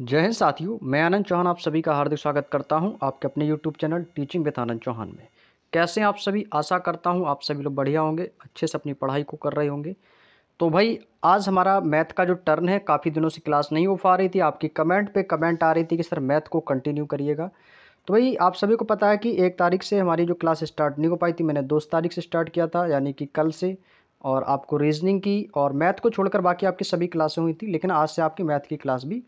जय हिंद साथियों मैं आनंद चौहान आप सभी का हार्दिक स्वागत करता हूं आपके अपने YouTube channel teaching with Anand Chauhan में कैसे आप सभी आशा करता हूं आप सभी लोग बढ़िया होंगे अच्छे से अपनी पढ़ाई को कर रहे होंगे तो भाई आज हमारा मैथ का जो टर्न है काफ़ी दिनों से क्लास नहीं हो पा रही थी आपकी कमेंट पर कमेंट आ रही थी कि सर मैथ को कंटिन्यू करिएगा तो भाई आप सभी को पता है कि एक तारीख से हमारी जो क्लास स्टार्ट नहीं हो पाई थी मैंने दो तारीख से स्टार्ट किया था यानी कि कल से और आपको रीजनिंग की और मैथ को छोड़कर बाकी आपकी सभी क्लासें हुई थी लेकिन आज से आपकी मैथ की क्लास भी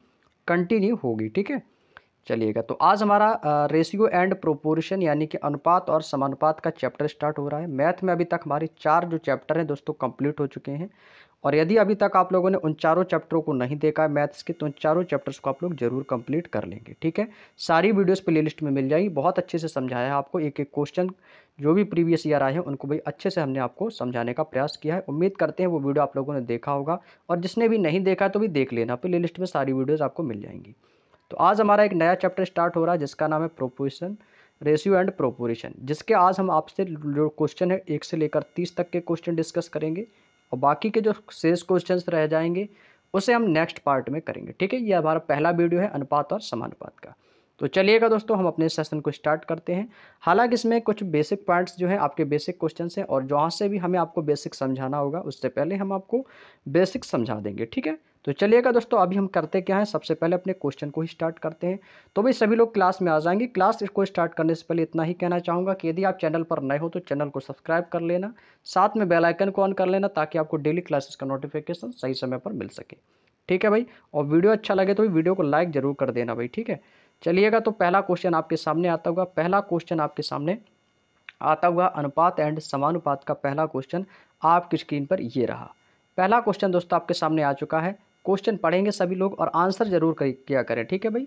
कंटिन्यू होगी ठीक है चलिएगा तो आज हमारा रेशियो एंड प्रोपोर्शन यानी कि अनुपात और समानुपात का चैप्टर स्टार्ट हो रहा है मैथ में अभी तक हमारे चार जो चैप्टर हैं दोस्तों कंप्लीट हो चुके हैं और यदि अभी तक आप लोगों ने उन चारों चैप्टरों को नहीं देखा है मैथ्स के तो उन चारों चैप्टर्स को आप लोग जरूर कंप्लीट कर लेंगे ठीक है सारी वीडियोज़ प्ले में मिल जाएगी बहुत अच्छे से समझाया आपको एक एक क्वेश्चन जो भी प्रीवियस ईयर आए हैं उनको भी अच्छे से हमने आपको समझाने का प्रयास किया है उम्मीद करते हैं वो वीडियो आप लोगों ने देखा होगा और जिसने भी नहीं देखा तो भी देख लेना प्ले लिस्ट में सारी वीडियोज़ आपको मिल जाएंगी तो आज हमारा एक नया चैप्टर स्टार्ट हो रहा है जिसका नाम है प्रोपोजिशन रेशियो एंड प्रोपोजिशन जिसके आज हम आपसे जो क्वेश्चन है एक से लेकर तीस तक के क्वेश्चन डिस्कस करेंगे और बाकी के जो शेष क्वेश्चन रह जाएंगे उसे हम नेक्स्ट पार्ट में करेंगे ठीक है ये हमारा पहला वीडियो है अनुपात और समानुपात का तो चलिएगा दोस्तों हम अपने सेशन को स्टार्ट करते हैं हालांकि इसमें कुछ बेसिक पॉइंट्स जो है आपके बेसिक क्वेश्चन हैं और जहाँ से भी हमें आपको बेसिक समझाना होगा उससे पहले हम आपको बेसिक समझा देंगे ठीक है तो चलिएगा दोस्तों अभी हम करते क्या है सबसे पहले अपने क्वेश्चन को ही स्टार्ट करते हैं तो भाई सभी लोग क्लास में आ जाएंगे क्लास इसको स्टार्ट करने से पहले इतना ही कहना चाहूँगा कि यदि आप चैनल पर नए हो तो चैनल को सब्सक्राइब कर लेना साथ में बेल आइकन को ऑन कर लेना ताकि आपको डेली क्लासेस का नोटिफिकेशन सही समय पर मिल सके ठीक है भाई और वीडियो अच्छा लगे तो वीडियो को लाइक ज़रूर कर देना भाई ठीक है चलिएगा तो पहला क्वेश्चन आपके सामने आता होगा पहला क्वेश्चन आपके सामने आता हुआ अनुपात एंड समानुपात का पहला क्वेश्चन आपकी स्क्रीन पर ये रहा पहला क्वेश्चन दोस्तों आपके सामने आ चुका है क्वेश्चन पढ़ेंगे सभी लोग और आंसर जरूर किया करें ठीक है भाई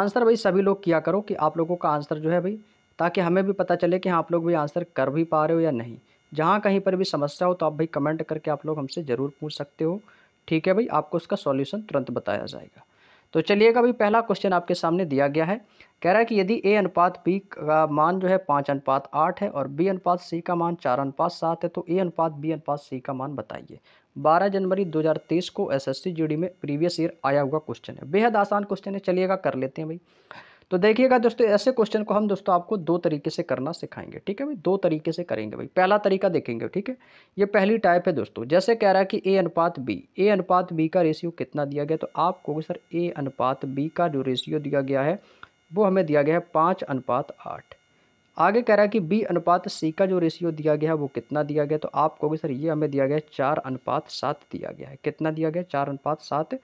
आंसर भाई सभी लोग किया करो कि आप लोगों का आंसर जो है भाई ताकि हमें भी पता चले कि हाँ आप लोग भी आंसर कर भी पा रहे हो या नहीं जहाँ कहीं पर भी समस्या हो तो आप भाई कमेंट करके आप लोग हमसे ज़रूर पूछ सकते हो ठीक है भाई आपको उसका सॉल्यूशन तुरंत बताया जाएगा तो चलिएगा भाई पहला क्वेश्चन आपके सामने दिया गया है कह रहा है कि यदि ए अनुपात बी का मान जो है पाँच अनुपात आठ है और बी अनुपात सी का मान चार अनुपात सात है तो ए अनुपात बी अनुपात सी का मान बताइए 12 जनवरी 2023 को एसएससी डी में प्रीवियस ईयर आया हुआ क्वेश्चन है बेहद आसान क्वेश्चन है चलिएगा कर लेते हैं भाई तो देखिएगा दोस्तों ऐसे क्वेश्चन को हम दोस्तों आपको दो तरीके से करना सिखाएंगे ठीक है भाई दो तरीके से करेंगे भाई पहला तरीका देखेंगे ठीक है ये पहली टाइप है दोस्तों जैसे कह रहा है कि ए अनुपात बी ए अनुपात बी का रेशियो कितना दिया गया तो आपको सर ए अनुपात बी का जो रेशियो दिया गया है वो हमें दिया गया है पाँच अनुपात आठ आगे कह रहा है कि बी अनुपात सी का जो रेशियो दिया गया है वो कितना दिया गया तो आप कहोगे सर ये हमें दिया गया है चार अनुपात सात दिया गया है कितना दिया गया चार अनुपात सात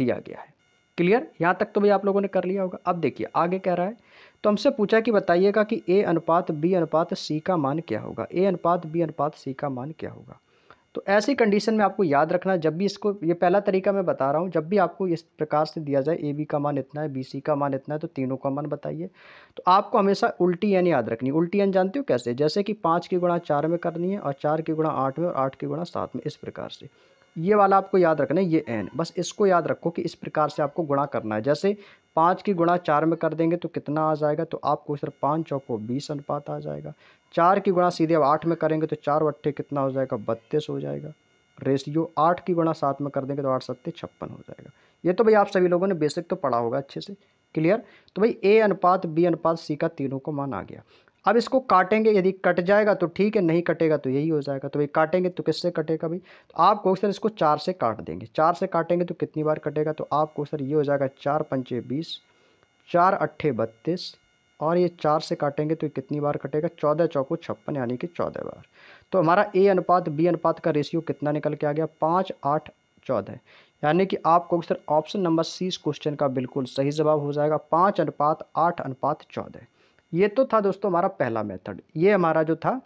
दिया गया है क्लियर यहाँ तक तो भाई आप लोगों ने कर लिया होगा अब देखिए आगे कह रहा है तो हमसे पूछा कि बताइएगा कि ए अनुपात बी अनुपात सी का मान क्या होगा ए अनुपात बी अनुपात सी का मान क्या होगा तो ऐसी कंडीशन में आपको याद रखना जब भी इसको ये पहला तरीका मैं बता रहा हूँ जब भी आपको इस प्रकार से दिया जाए ए बी का मान इतना है बी सी का मान इतना है तो तीनों का मान बताइए तो आपको हमेशा उल्टी एन याद रखनी उल्टी एन जानते हो कैसे जैसे कि पाँच की गुणा चार में करनी है और चार की गुणा आठ में और आठ की गुणा सात में इस प्रकार से ये वाला आपको याद रखना है ये एन बस इसको याद रखो कि इस प्रकार से आपको गुणा करना है जैसे पाँच की गुणा चार में कर देंगे तो कितना आ जाएगा तो आपको सिर्फ पाँच चौको बीस अनुपात आ जाएगा चार की गुणा सीधे अब आठ में करेंगे तो चार वट्ठे कितना हो जाएगा बत्तीस हो जाएगा रेशियो आठ की गुणा सात में कर देंगे तो आठ सत्ते छप्पन हो जाएगा ये तो भाई आप सभी लोगों ने बेसिक तो पढ़ा होगा अच्छे से क्लियर तो भाई ए अनुपात बी अनुपात सी का तीनों को मान आ गया अब इसको काटेंगे यदि कट जाएगा तो ठीक है नहीं कटेगा तो यही हो जाएगा तो भाई काटेंगे तो किससे कटेगा भाई तो आपको क्वेश्चन इसको चार से काट देंगे चार से काटेंगे तो कितनी बार कटेगा तो आपको क्वेश्चन ये हो जाएगा चार पंचे बीस चार अट्ठे बत्तीस और ये चार से काटेंगे तो कितनी बार कटेगा चौदह चौको छप्पन यानी कि चौदह बार तो हमारा ए अनुपात बी अनुपात का रेशियो कितना निकल के आ गया पाँच आठ चौदह यानी कि आपको सर ऑप्शन नंबर सी इस क्वेश्चन का बिल्कुल सही जवाब हो जाएगा पाँच अनुपात आठ अनुपात चौदह ये तो था दोस्तों हमारा पहला मेथड ये हमारा जो था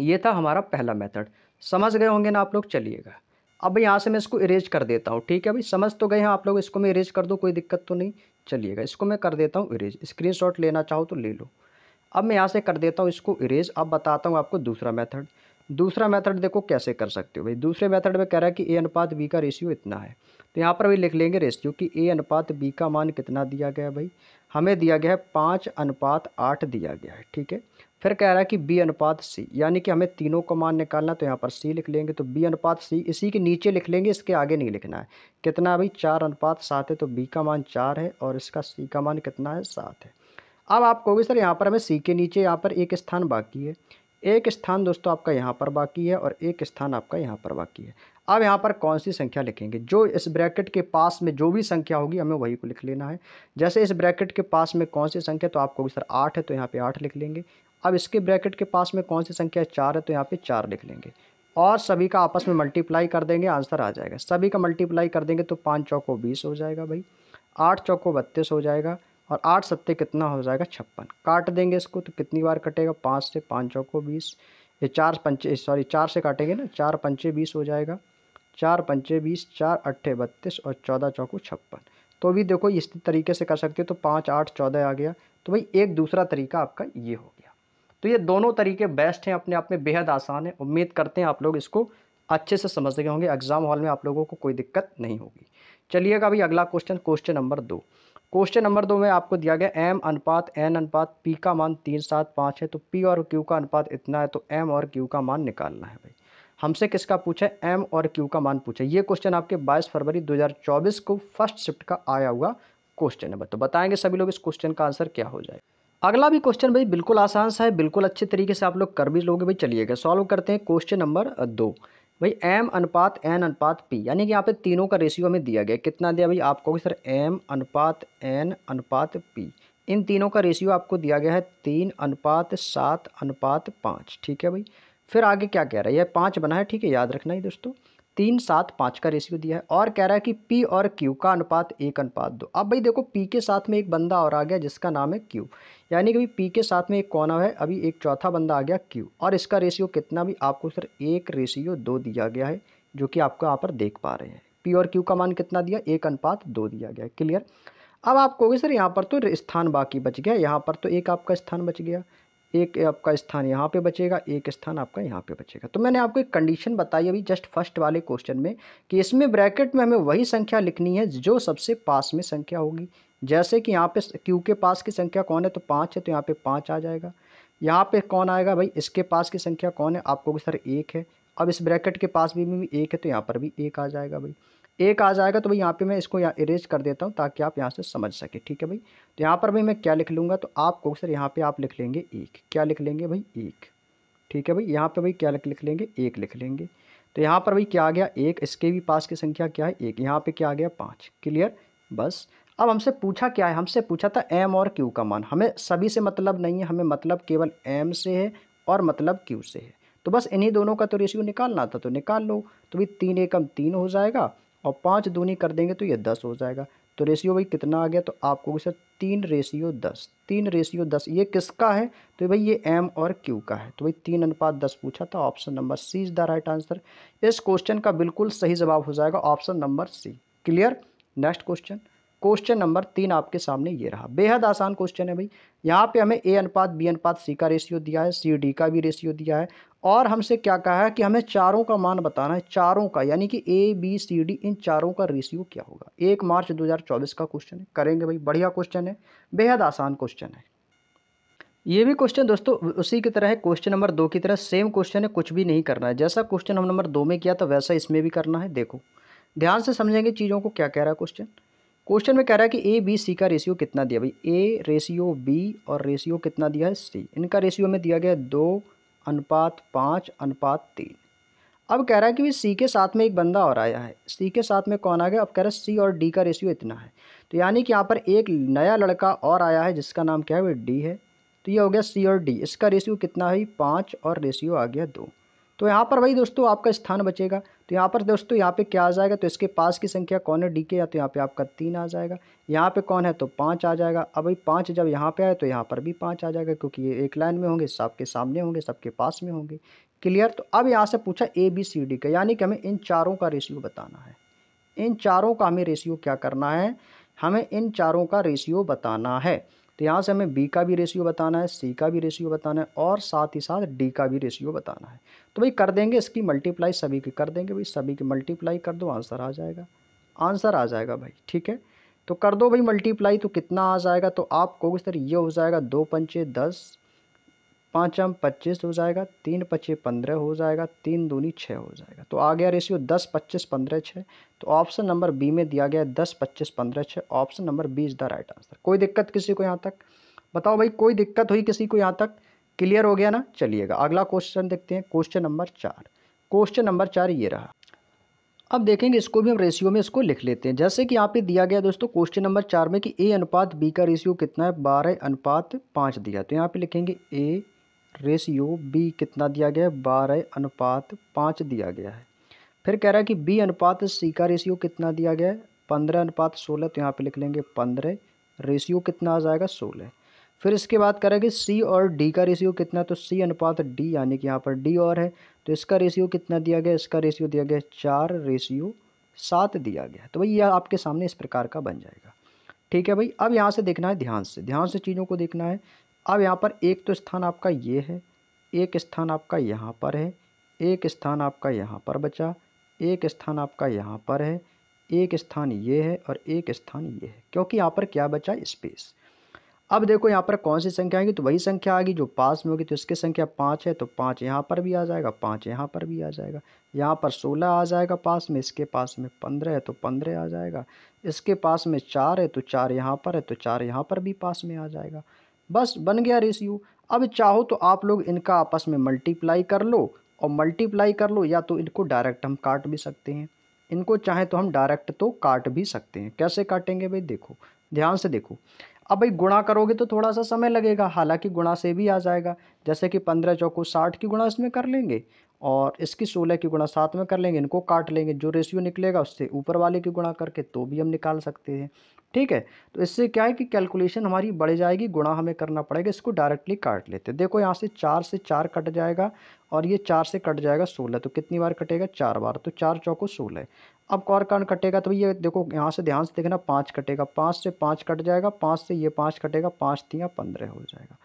ये था हमारा पहला मेथड समझ गए होंगे ना आप लोग चलिएगा अब यहाँ से मैं इसको इरेज कर देता हूँ ठीक है भाई समझ तो गए हैं आप लोग इसको मैं इरेज कर दूँ कोई दिक्कत तो नहीं चलिएगा इसको मैं कर देता हूँ इरेज स्क्रीन लेना चाहो तो ले लो अब मैं यहाँ से कर देता हूँ इसको इरेज अब बताता हूँ आपको दूसरा मैथड दूसरा मैथड देखो कैसे कर सकते हो भाई दूसरे मैथड में कह रहा है कि ए अनुपात बी का रेशियो इतना है तो यहाँ पर भी लिख लेंगे रेशियो कि ए अनुपात बी का मान कितना दिया गया भाई हमें दिया गया है पाँच अनुपात आठ दिया गया है ठीक है फिर कह रहा है कि बी अनुपात सी यानी कि हमें तीनों का मान निकालना तो यहाँ पर सी लिख लेंगे तो बी अनुपात सी इसी के नीचे लिख लेंगे इसके आगे नहीं लिखना है कितना अभी चार अनुपात सात है तो बी का मान चार है और इसका सी का मान कितना है सात है अब आप कहोगे सर यहाँ पर हमें सी के नीचे यहाँ पर एक स्थान बाकी है एक स्थान दोस्तों आपका यहाँ पर बाकी है और एक स्थान आपका यहाँ पर बाकी है अब यहाँ पर कौन सी संख्या लिखेंगे जो इस ब्रैकेट के पास में जो भी संख्या होगी हमें वही को लिख लेना है जैसे इस ब्रैकेट के पास में कौन सी संख्या तो आपको सर आठ है तो यहाँ पे आठ लिख लेंगे अब इसके ब्रैकेट के पास में कौन सी संख्या चार है तो यहाँ पे चार लिख लेंगे और सभी का आपस में मल्टीप्लाई कर देंगे आंसर आ जाएगा सभी का मल्टीप्लाई कर देंगे तो पाँच चौको बीस हो जाएगा भाई आठ चौको बत्तीस हो जाएगा और आठ सत्ते कितना हो जाएगा छप्पन काट देंगे इसको तो कितनी बार कटेगा पाँच से पाँच चौको बीस ये चार पंचे सॉरी चार से काटेंगे ना चार पंचे बीस हो जाएगा चार पंचे बीस चार अट्ठे बत्तीस और चौदह चौकू छप्पन तो भी देखो इस तरीके से कर सकते हो तो पाँच आठ चौदह आ गया तो भाई एक दूसरा तरीका आपका ये हो गया तो ये दोनों तरीके बेस्ट हैं अपने आप में बेहद आसान है उम्मीद करते हैं आप लोग इसको अच्छे से समझ गए होंगे एग्ज़ाम हॉल में आप लोगों को कोई दिक्कत नहीं होगी चलिएगा भाई अगला क्वेश्चन क्वेश्चन नंबर दो क्वेश्चन नंबर दो में आपको दिया गया एम अनुपात एन अनुपात पी का मान तीन सात पाँच है तो पी और क्यू का अनुपात इतना है तो एम और क्यू का मान निकालना है भाई हमसे किसका पूछे एम और क्यू का मान पूछे ये क्वेश्चन आपके 22 फरवरी 2024 को फर्स्ट शिफ्ट का आया हुआ क्वेश्चन है तो बताएंगे सभी लोग इस क्वेश्चन का आंसर क्या हो जाए अगला भी क्वेश्चन भाई बिल्कुल आसान सा है बिल्कुल अच्छे तरीके से आप लोग कर भी लोगे भाई चलिएगा सॉल्व करते हैं क्वेश्चन नंबर दो भाई एम अनुपात एन अनुपात पी यानी कि यहाँ पे तीनों का रेशियो हमें दिया गया कितना दिया भाई आपको सर एम अनुपात एन अनुपात पी इन तीनों का रेशियो आपको दिया गया है तीन अनुपात सात अनुपात पाँच ठीक है भाई फिर आगे क्या कह रहा है यह पाँच बना है ठीक है याद रखना है दोस्तों तीन सात पाँच का रेशियो दिया है और कह रहा है कि पी और क्यू का अनुपात एक अनुपात दो अब भाई देखो पी के साथ में एक बंदा और आ गया जिसका नाम है क्यू यानी कि अभी पी के साथ में एक कोना है अभी एक चौथा बंदा आ गया क्यू और इसका रेशियो कितना भी आपको सर एक रेशियो दो दिया गया है जो कि आपको यहाँ पर देख पा रहे हैं पी और क्यू का मान कितना दिया एक अनुपात दो दिया गया है क्लियर अब आप कहोगे सर यहाँ पर तो स्थान बाकी बच गया यहाँ पर तो एक आपका स्थान बच गया एक आपका स्थान यहाँ पे बचेगा एक स्थान आपका यहाँ पे बचेगा तो मैंने आपको एक कंडीशन बताई अभी जस्ट फर्स्ट वाले क्वेश्चन में कि इसमें ब्रैकेट में हमें वही संख्या लिखनी है जो सबसे पास में संख्या होगी जैसे कि यहाँ पे क्यू के पास की संख्या कौन है तो पाँच है तो यहाँ पे पाँच आ जाएगा यहाँ पे कौन आएगा भाई इसके पास की संख्या कौन है आपको सर एक है अब इस ब्रैकेट के पास भी, भी एक है तो यहाँ पर भी एक आ जाएगा भाई एक आ जाएगा तो भाई यहाँ पे मैं इसको यहाँ इरेज कर देता हूँ ताकि आप यहाँ से समझ सके ठीक है भाई तो यहाँ पर भाई मैं क्या लिख लूँगा तो आपको सर यहाँ पे आप लिख लेंगे एक क्या लिख लेंगे भाई एक ठीक है भाई यहाँ पे भाई क्या लिख लेंगे एक लिख लेंगे तो यहाँ पर भाई क्या आ गया एक इसके भी पास की संख्या क्या है एक यहाँ पर क्या आ गया पाँच क्लियर बस अब हमसे पूछा क्या है हमसे पूछा था एम और क्यू का मान हमें सभी से मतलब नहीं है हमें मतलब केवल एम से है और मतलब क्यू से है तो बस इन्हीं दोनों का तो रेशियो निकालना था तो निकाल लो तो भाई तीन एकम तीन हो जाएगा और पाँच दूनी कर देंगे तो ये दस हो जाएगा तो रेशियो भाई कितना आ गया तो आपको सर तीन रेशियो दस तीन रेशियो दस ये किसका है तो भाई ये एम और क्यू का है तो भाई तीन अनुपात दस पूछा था option number C is the right answer इस क्वेश्चन का बिल्कुल सही जवाब हो जाएगा option number C clear next question question number तीन आपके सामने ये रहा बेहद आसान क्वेश्चन है भाई यहाँ पे हमें ए अनुपात बी अनुपात सी का रेशियो दिया है सी डी का भी रेशियो दिया है और हमसे क्या कहा है कि हमें चारों का मान बताना है चारों का यानी कि ए बी सी डी इन चारों का रेशियो क्या होगा एक मार्च चौबीस का क्वेश्चन है करेंगे भाई बढ़िया क्वेश्चन है बेहद आसान क्वेश्चन है ये भी क्वेश्चन दोस्तों उसी की तरह है क्वेश्चन नंबर दो की तरह सेम क्वेश्चन है कुछ भी नहीं करना है जैसा क्वेश्चन हम नंबर दो में किया था वैसा इसमें भी करना है देखो ध्यान से समझेंगे चीज़ों को क्या कह रहा है क्वेश्चन क्वेश्चन में कह रहा है कि ए बी सी का रेशियो कितना दिया भाई ए रेशियो बी और रेशियो कितना दिया है सी इनका रेशियो में दिया गया दो अनुपात पाँच अनुपात तीन अब कह रहा है कि भाई सी के साथ में एक बंदा और आया है सी के साथ में कौन आ गया अब कह रहा है सी और डी का रेशियो इतना है तो यानी कि यहाँ पर एक नया लड़का और आया है जिसका नाम क्या है भाई डी है तो ये हो गया सी और डी इसका रेशियो कितना है पाँच और रेशियो आ गया दो तो यहाँ पर वही दोस्तों आपका स्थान बचेगा तो यहाँ पर दोस्तों यहाँ पे क्या आ जाएगा तो इसके पास की संख्या कौन है डी के या तो यहाँ पे आपका तीन आ जाएगा यहाँ पे कौन है तो पाँच आ जाएगा अब भाई पाँच जब यहाँ पे आए तो यहाँ पर भी पाँच आ जाएगा क्योंकि ये एक लाइन में होंगे सबके सामने होंगे सबके पास में होंगे क्लियर तो अब यहाँ से पूछा ए बी सी डी का यानी कि हमें इन चारों का रेशियो बताना है इन चारों का हमें रेशियो क्या करना है हमें इन चारों का रेशियो बताना है तो यहाँ से हमें बी का भी रेशियो बताना है सी का भी रेशियो बताना है और साथ ही साथ डी का भी रेशियो बताना है तो भाई कर देंगे इसकी मल्टीप्लाई सभी की कर देंगे भाई सभी की मल्टीप्लाई कर दो आंसर आ जाएगा आंसर आ जाएगा भाई ठीक है तो कर दो भाई मल्टीप्लाई तो कितना आ जाएगा तो आपको सर ये हो जाएगा दो पंचे दस पाँचम पच्चीस हो जाएगा तीन पच्चीस पंद्रह हो जाएगा तीन दूनी छः हो जाएगा तो आ गया रेशियो दस पच्चीस पंद्रह छः तो ऑप्शन नंबर बी में दिया गया दस पच्चीस पंद्रह छः option number B is the right answer कोई दिक्कत किसी को यहाँ तक बताओ भाई कोई दिक्कत हुई किसी को यहाँ तक क्लियर हो गया ना चलिएगा अगला क्वेश्चन देखते हैं क्वेश्चन नंबर चार क्वेश्चन नंबर चार ये रहा अब देखेंगे इसको भी हम रेशियो में इसको लिख लेते हैं जैसे कि यहाँ पे दिया गया दोस्तों क्वेश्चन नंबर चार में कि ए अनुपात बी का रेशियो कितना है बारह अनुपात पाँच दिया तो यहाँ पे लिखेंगे ए रेशियो बी कितना दिया गया है बारह अनुपात पाँच दिया गया है फिर कह रहा है कि बी अनुपात सी का रेशियो कितना दिया गया है पंद्रह अनुपात सोलह तो यहाँ पे लिख लेंगे पंद्रह रेशियो कितना आ जाएगा सोलह फिर इसके बाद कह रहा है कि सी और डी का रेशियो कितना तो सी अनुपात डी यानी कि यहाँ पर डी और है तो इसका रेशियो कितना दिया गया इसका रेशियो दिया गया चार रेशियो सात दिया गया तो भाई यह आपके सामने इस प्रकार का बन जाएगा ठीक है भाई अब यहाँ से देखना है ध्यान से ध्यान से चीज़ों को देखना है अब यहाँ पर एक तो स्थान आपका ये है एक स्थान आपका यहाँ पर है एक स्थान आपका यहाँ पर बचा एक स्थान आपका यहाँ पर है एक स्थान ये है और एक स्थान ये है क्योंकि यहाँ पर क्या बचा स्पेस अब देखो यहाँ पर कौन सी संख्या आएगी तो वही संख्या आएगी जो पास में होगी तो इसकी संख्या पाँच है तो पाँच यहाँ पर भी आ जाएगा पाँच यहाँ पर भी आ जाएगा यहाँ पर सोलह आ जाएगा पास में इसके पास में पंद्रह है तो पंद्रह आ जाएगा इसके पास में चार है तो चार यहाँ पर है तो चार यहाँ पर भी पास में आ जाएगा बस बन गया रेशियो अब चाहो तो आप लोग इनका आपस में मल्टीप्लाई कर लो और मल्टीप्लाई कर लो या तो इनको डायरेक्ट हम काट भी सकते हैं इनको चाहे तो हम डायरेक्ट तो काट भी सकते हैं कैसे काटेंगे भाई देखो ध्यान से देखो अब भाई गुणा करोगे तो थोड़ा सा समय लगेगा हालांकि गुणा से भी आ जाएगा जैसे कि पंद्रह चौको साठ की गुणा इसमें कर लेंगे और इसकी सोलह की गुणा सात में कर लेंगे इनको काट लेंगे जो रेशियो निकलेगा उससे ऊपर वाले की गुणा करके तो भी हम निकाल सकते हैं ठीक है तो इससे क्या है कि कैलकुलेशन हमारी बढ़ जाएगी गुणा हमें करना पड़ेगा इसको डायरेक्टली काट लेते देखो यहाँ से चार से चार कट जाएगा और ये चार से कट जाएगा सोलह तो कितनी बार कटेगा चार बार तो चार चौको सोलह अब कौर कर्ण कटेगा तो ये देखो यहाँ से ध्यान से देखना पाँच कटेगा पाँच से पाँच कट जाएगा पाँच से ये पाँच कटेगा पाँच तियाँ पंद्रह हो जाएगा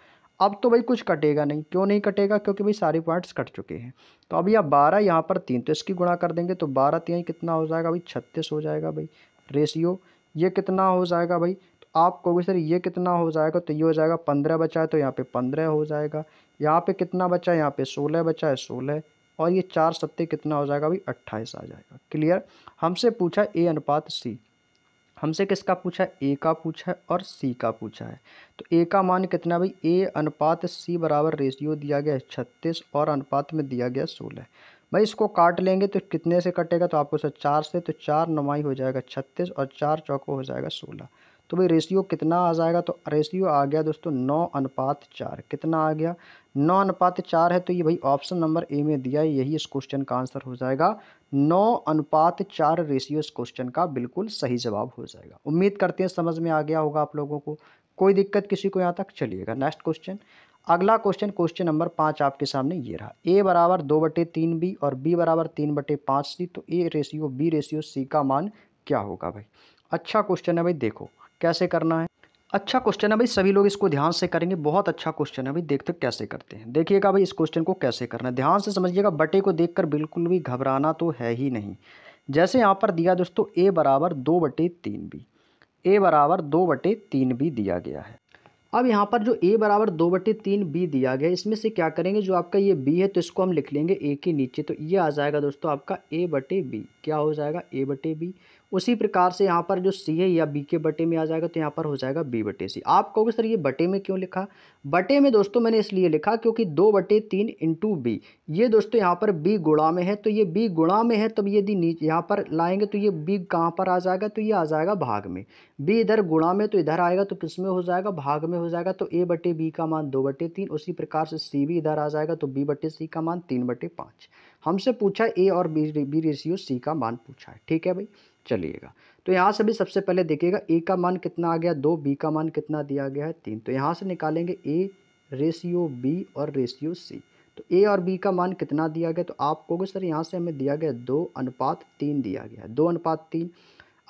अब तो भाई कुछ कटेगा नहीं क्यों नहीं कटेगा क्योंकि भाई सारे पॉइंट्स कट चुके हैं तो अभी आप बारह यहाँ पर तीन तो इसकी गुणा कर देंगे तो बारह तीन कितना हो जाएगा भाई छत्तीस हो जाएगा भाई रेशियो ये कितना हो जाएगा भाई तो आप कहोगे सर ये कितना हो जाएगा तो ये हो जाएगा पंद्रह बचा है तो यहाँ पे पंद्रह हो जाएगा यहाँ पे कितना बचा है यहाँ पे सोलह बचा है सोलह और ये चार सत्ते कितना हो जाएगा भाई अट्ठाईस आ जाएगा क्लियर हमसे पूछा ए अनुपात सी हमसे किसका पूछा है ए का पूछा है और सी का पूछा है तो ए का मान कितना भाई ए अनुपात सी बराबर रेशियो दिया गया है छत्तीस और अनुपात में दिया गया सोलह भाई इसको काट लेंगे तो कितने से कटेगा तो आपको सर चार से तो चार नुमाई हो जाएगा छत्तीस और चार चौको हो जाएगा सोलह तो भाई रेशियो कितना आ जाएगा तो रेशियो आ गया दोस्तों नौ अनुपात चार कितना आ गया नौ अनुपात चार है तो ये भाई ऑप्शन नंबर ए में दिया है यही इस क्वेश्चन का आंसर हो जाएगा नौ अनुपात चार रेशियो इस क्वेश्चन का बिल्कुल सही जवाब हो जाएगा उम्मीद करते हैं समझ में आ गया होगा आप लोगों को कोई दिक्कत किसी को यहाँ तक चलिएगा नेक्स्ट क्वेश्चन अगला क्वेश्चन क्वेश्चन नंबर पाँच आपके सामने ये रहा ए बराबर दो बटे तीन बी और बी बराबर तीन बटे पाँच सी तो A ratio B ratio C का मान क्या होगा भाई अच्छा क्वेश्चन है भाई देखो कैसे करना है अच्छा क्वेश्चन है भाई सभी लोग इसको ध्यान से करेंगे बहुत अच्छा क्वेश्चन है भाई देखते तो कैसे करते हैं देखिएगा भाई इस क्वेश्चन को कैसे करना है ध्यान से समझिएगा बटे को देख बिल्कुल भी घबराना तो है ही नहीं जैसे यहाँ पर दिया दोस्तों ए बराबर दो बटे तीन बी ए बराबर दो बटे तीन बी दिया गया है अब यहाँ पर जो ए बराबर दो बटे तीन बी दिया गया इसमें से क्या करेंगे जो आपका ये बी है तो इसको हम लिख लेंगे ए के नीचे तो ये आ जाएगा दोस्तों आपका ए बटे बी क्या हो जाएगा ए बटे बी उसी प्रकार से यहाँ पर जो सी है या बी के बटे में आ जाएगा तो यहाँ पर हो जाएगा बी बटे सी आप कहोगे सर ये बटे में क्यों लिखा बटे में दोस्तों मैंने इसलिए लिखा क्योंकि दो बटे तीन इंटू बी ये दोस्तों यहाँ पर बी गुणा में है तो ये बी गुणा में है तब यदि नीचे यहाँ पर लाएंगे तो ये बी कहाँ पर आ जाएगा तो ये आ जाएगा भाग में बी इधर गुणा में तो इधर आएगा तो किस में हो जाएगा भाग में हो जाएगा तो ए बटे बी का मान दो बटे तीन उसी प्रकार से सी भी इधर आ जाएगा तो बी बटे सी का मान तीन बटे पाँच हमसे पूछा है ए और बी बी रेशियो सी का मान पूछा है ठीक है भाई चलिएगा तो यहाँ से भी सबसे पहले देखिएगा ए का मान कितना आ गया दो बी का मान कितना दिया गया है तीन तो यहाँ से निकालेंगे ए रेशियो बी और रेशियो सी तो ए और बी का मान कितना दिया गया तो आप कहोगे सर यहाँ से हमें दिया गया दो अनुपात तीन दिया गया है दो अनुपात तीन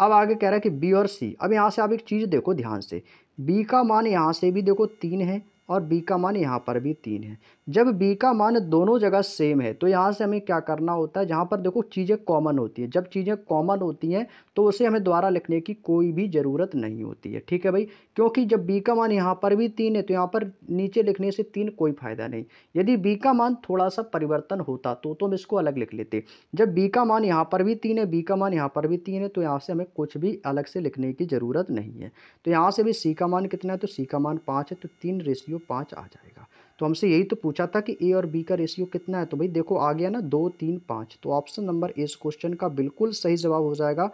अब आगे कह रहा है कि बी और सी अब यहाँ से आप एक चीज़ देखो ध्यान से बी का मान यहाँ से भी देखो तीन है और बी का मान यहाँ पर भी तीन है जब b का मान दोनों जगह सेम है तो यहाँ से हमें क्या करना होता है जहाँ पर देखो चीज़ें कॉमन होती है जब चीज़ें कॉमन होती हैं तो उसे हमें दोबारा लिखने की कोई भी ज़रूरत नहीं होती है ठीक है भाई क्योंकि जब b का मान यहाँ पर भी तीन है तो यहाँ पर नीचे लिखने से तीन कोई फ़ायदा नहीं यदि बी का मान थोड़ा सा परिवर्तन होता तो तो हम इसको अलग लिख लेते जब बी का मान यहाँ पर भी तीन है बी का मान यहाँ पर भी तीन है तो यहाँ से हमें कुछ भी अलग से लिखने की ज़रूरत नहीं है तो यहाँ से भी सी का मान कितना है तो सी का मान पाँच है तो तीन रेशियो पाँच आ जाएगा तो हमसे यही तो पूछा था कि ए और बी का रेशियो कितना है तो भाई देखो आ गया ना दो तीन पाँच तो ऑप्शन नंबर ए इस क्वेश्चन का बिल्कुल सही जवाब हो जाएगा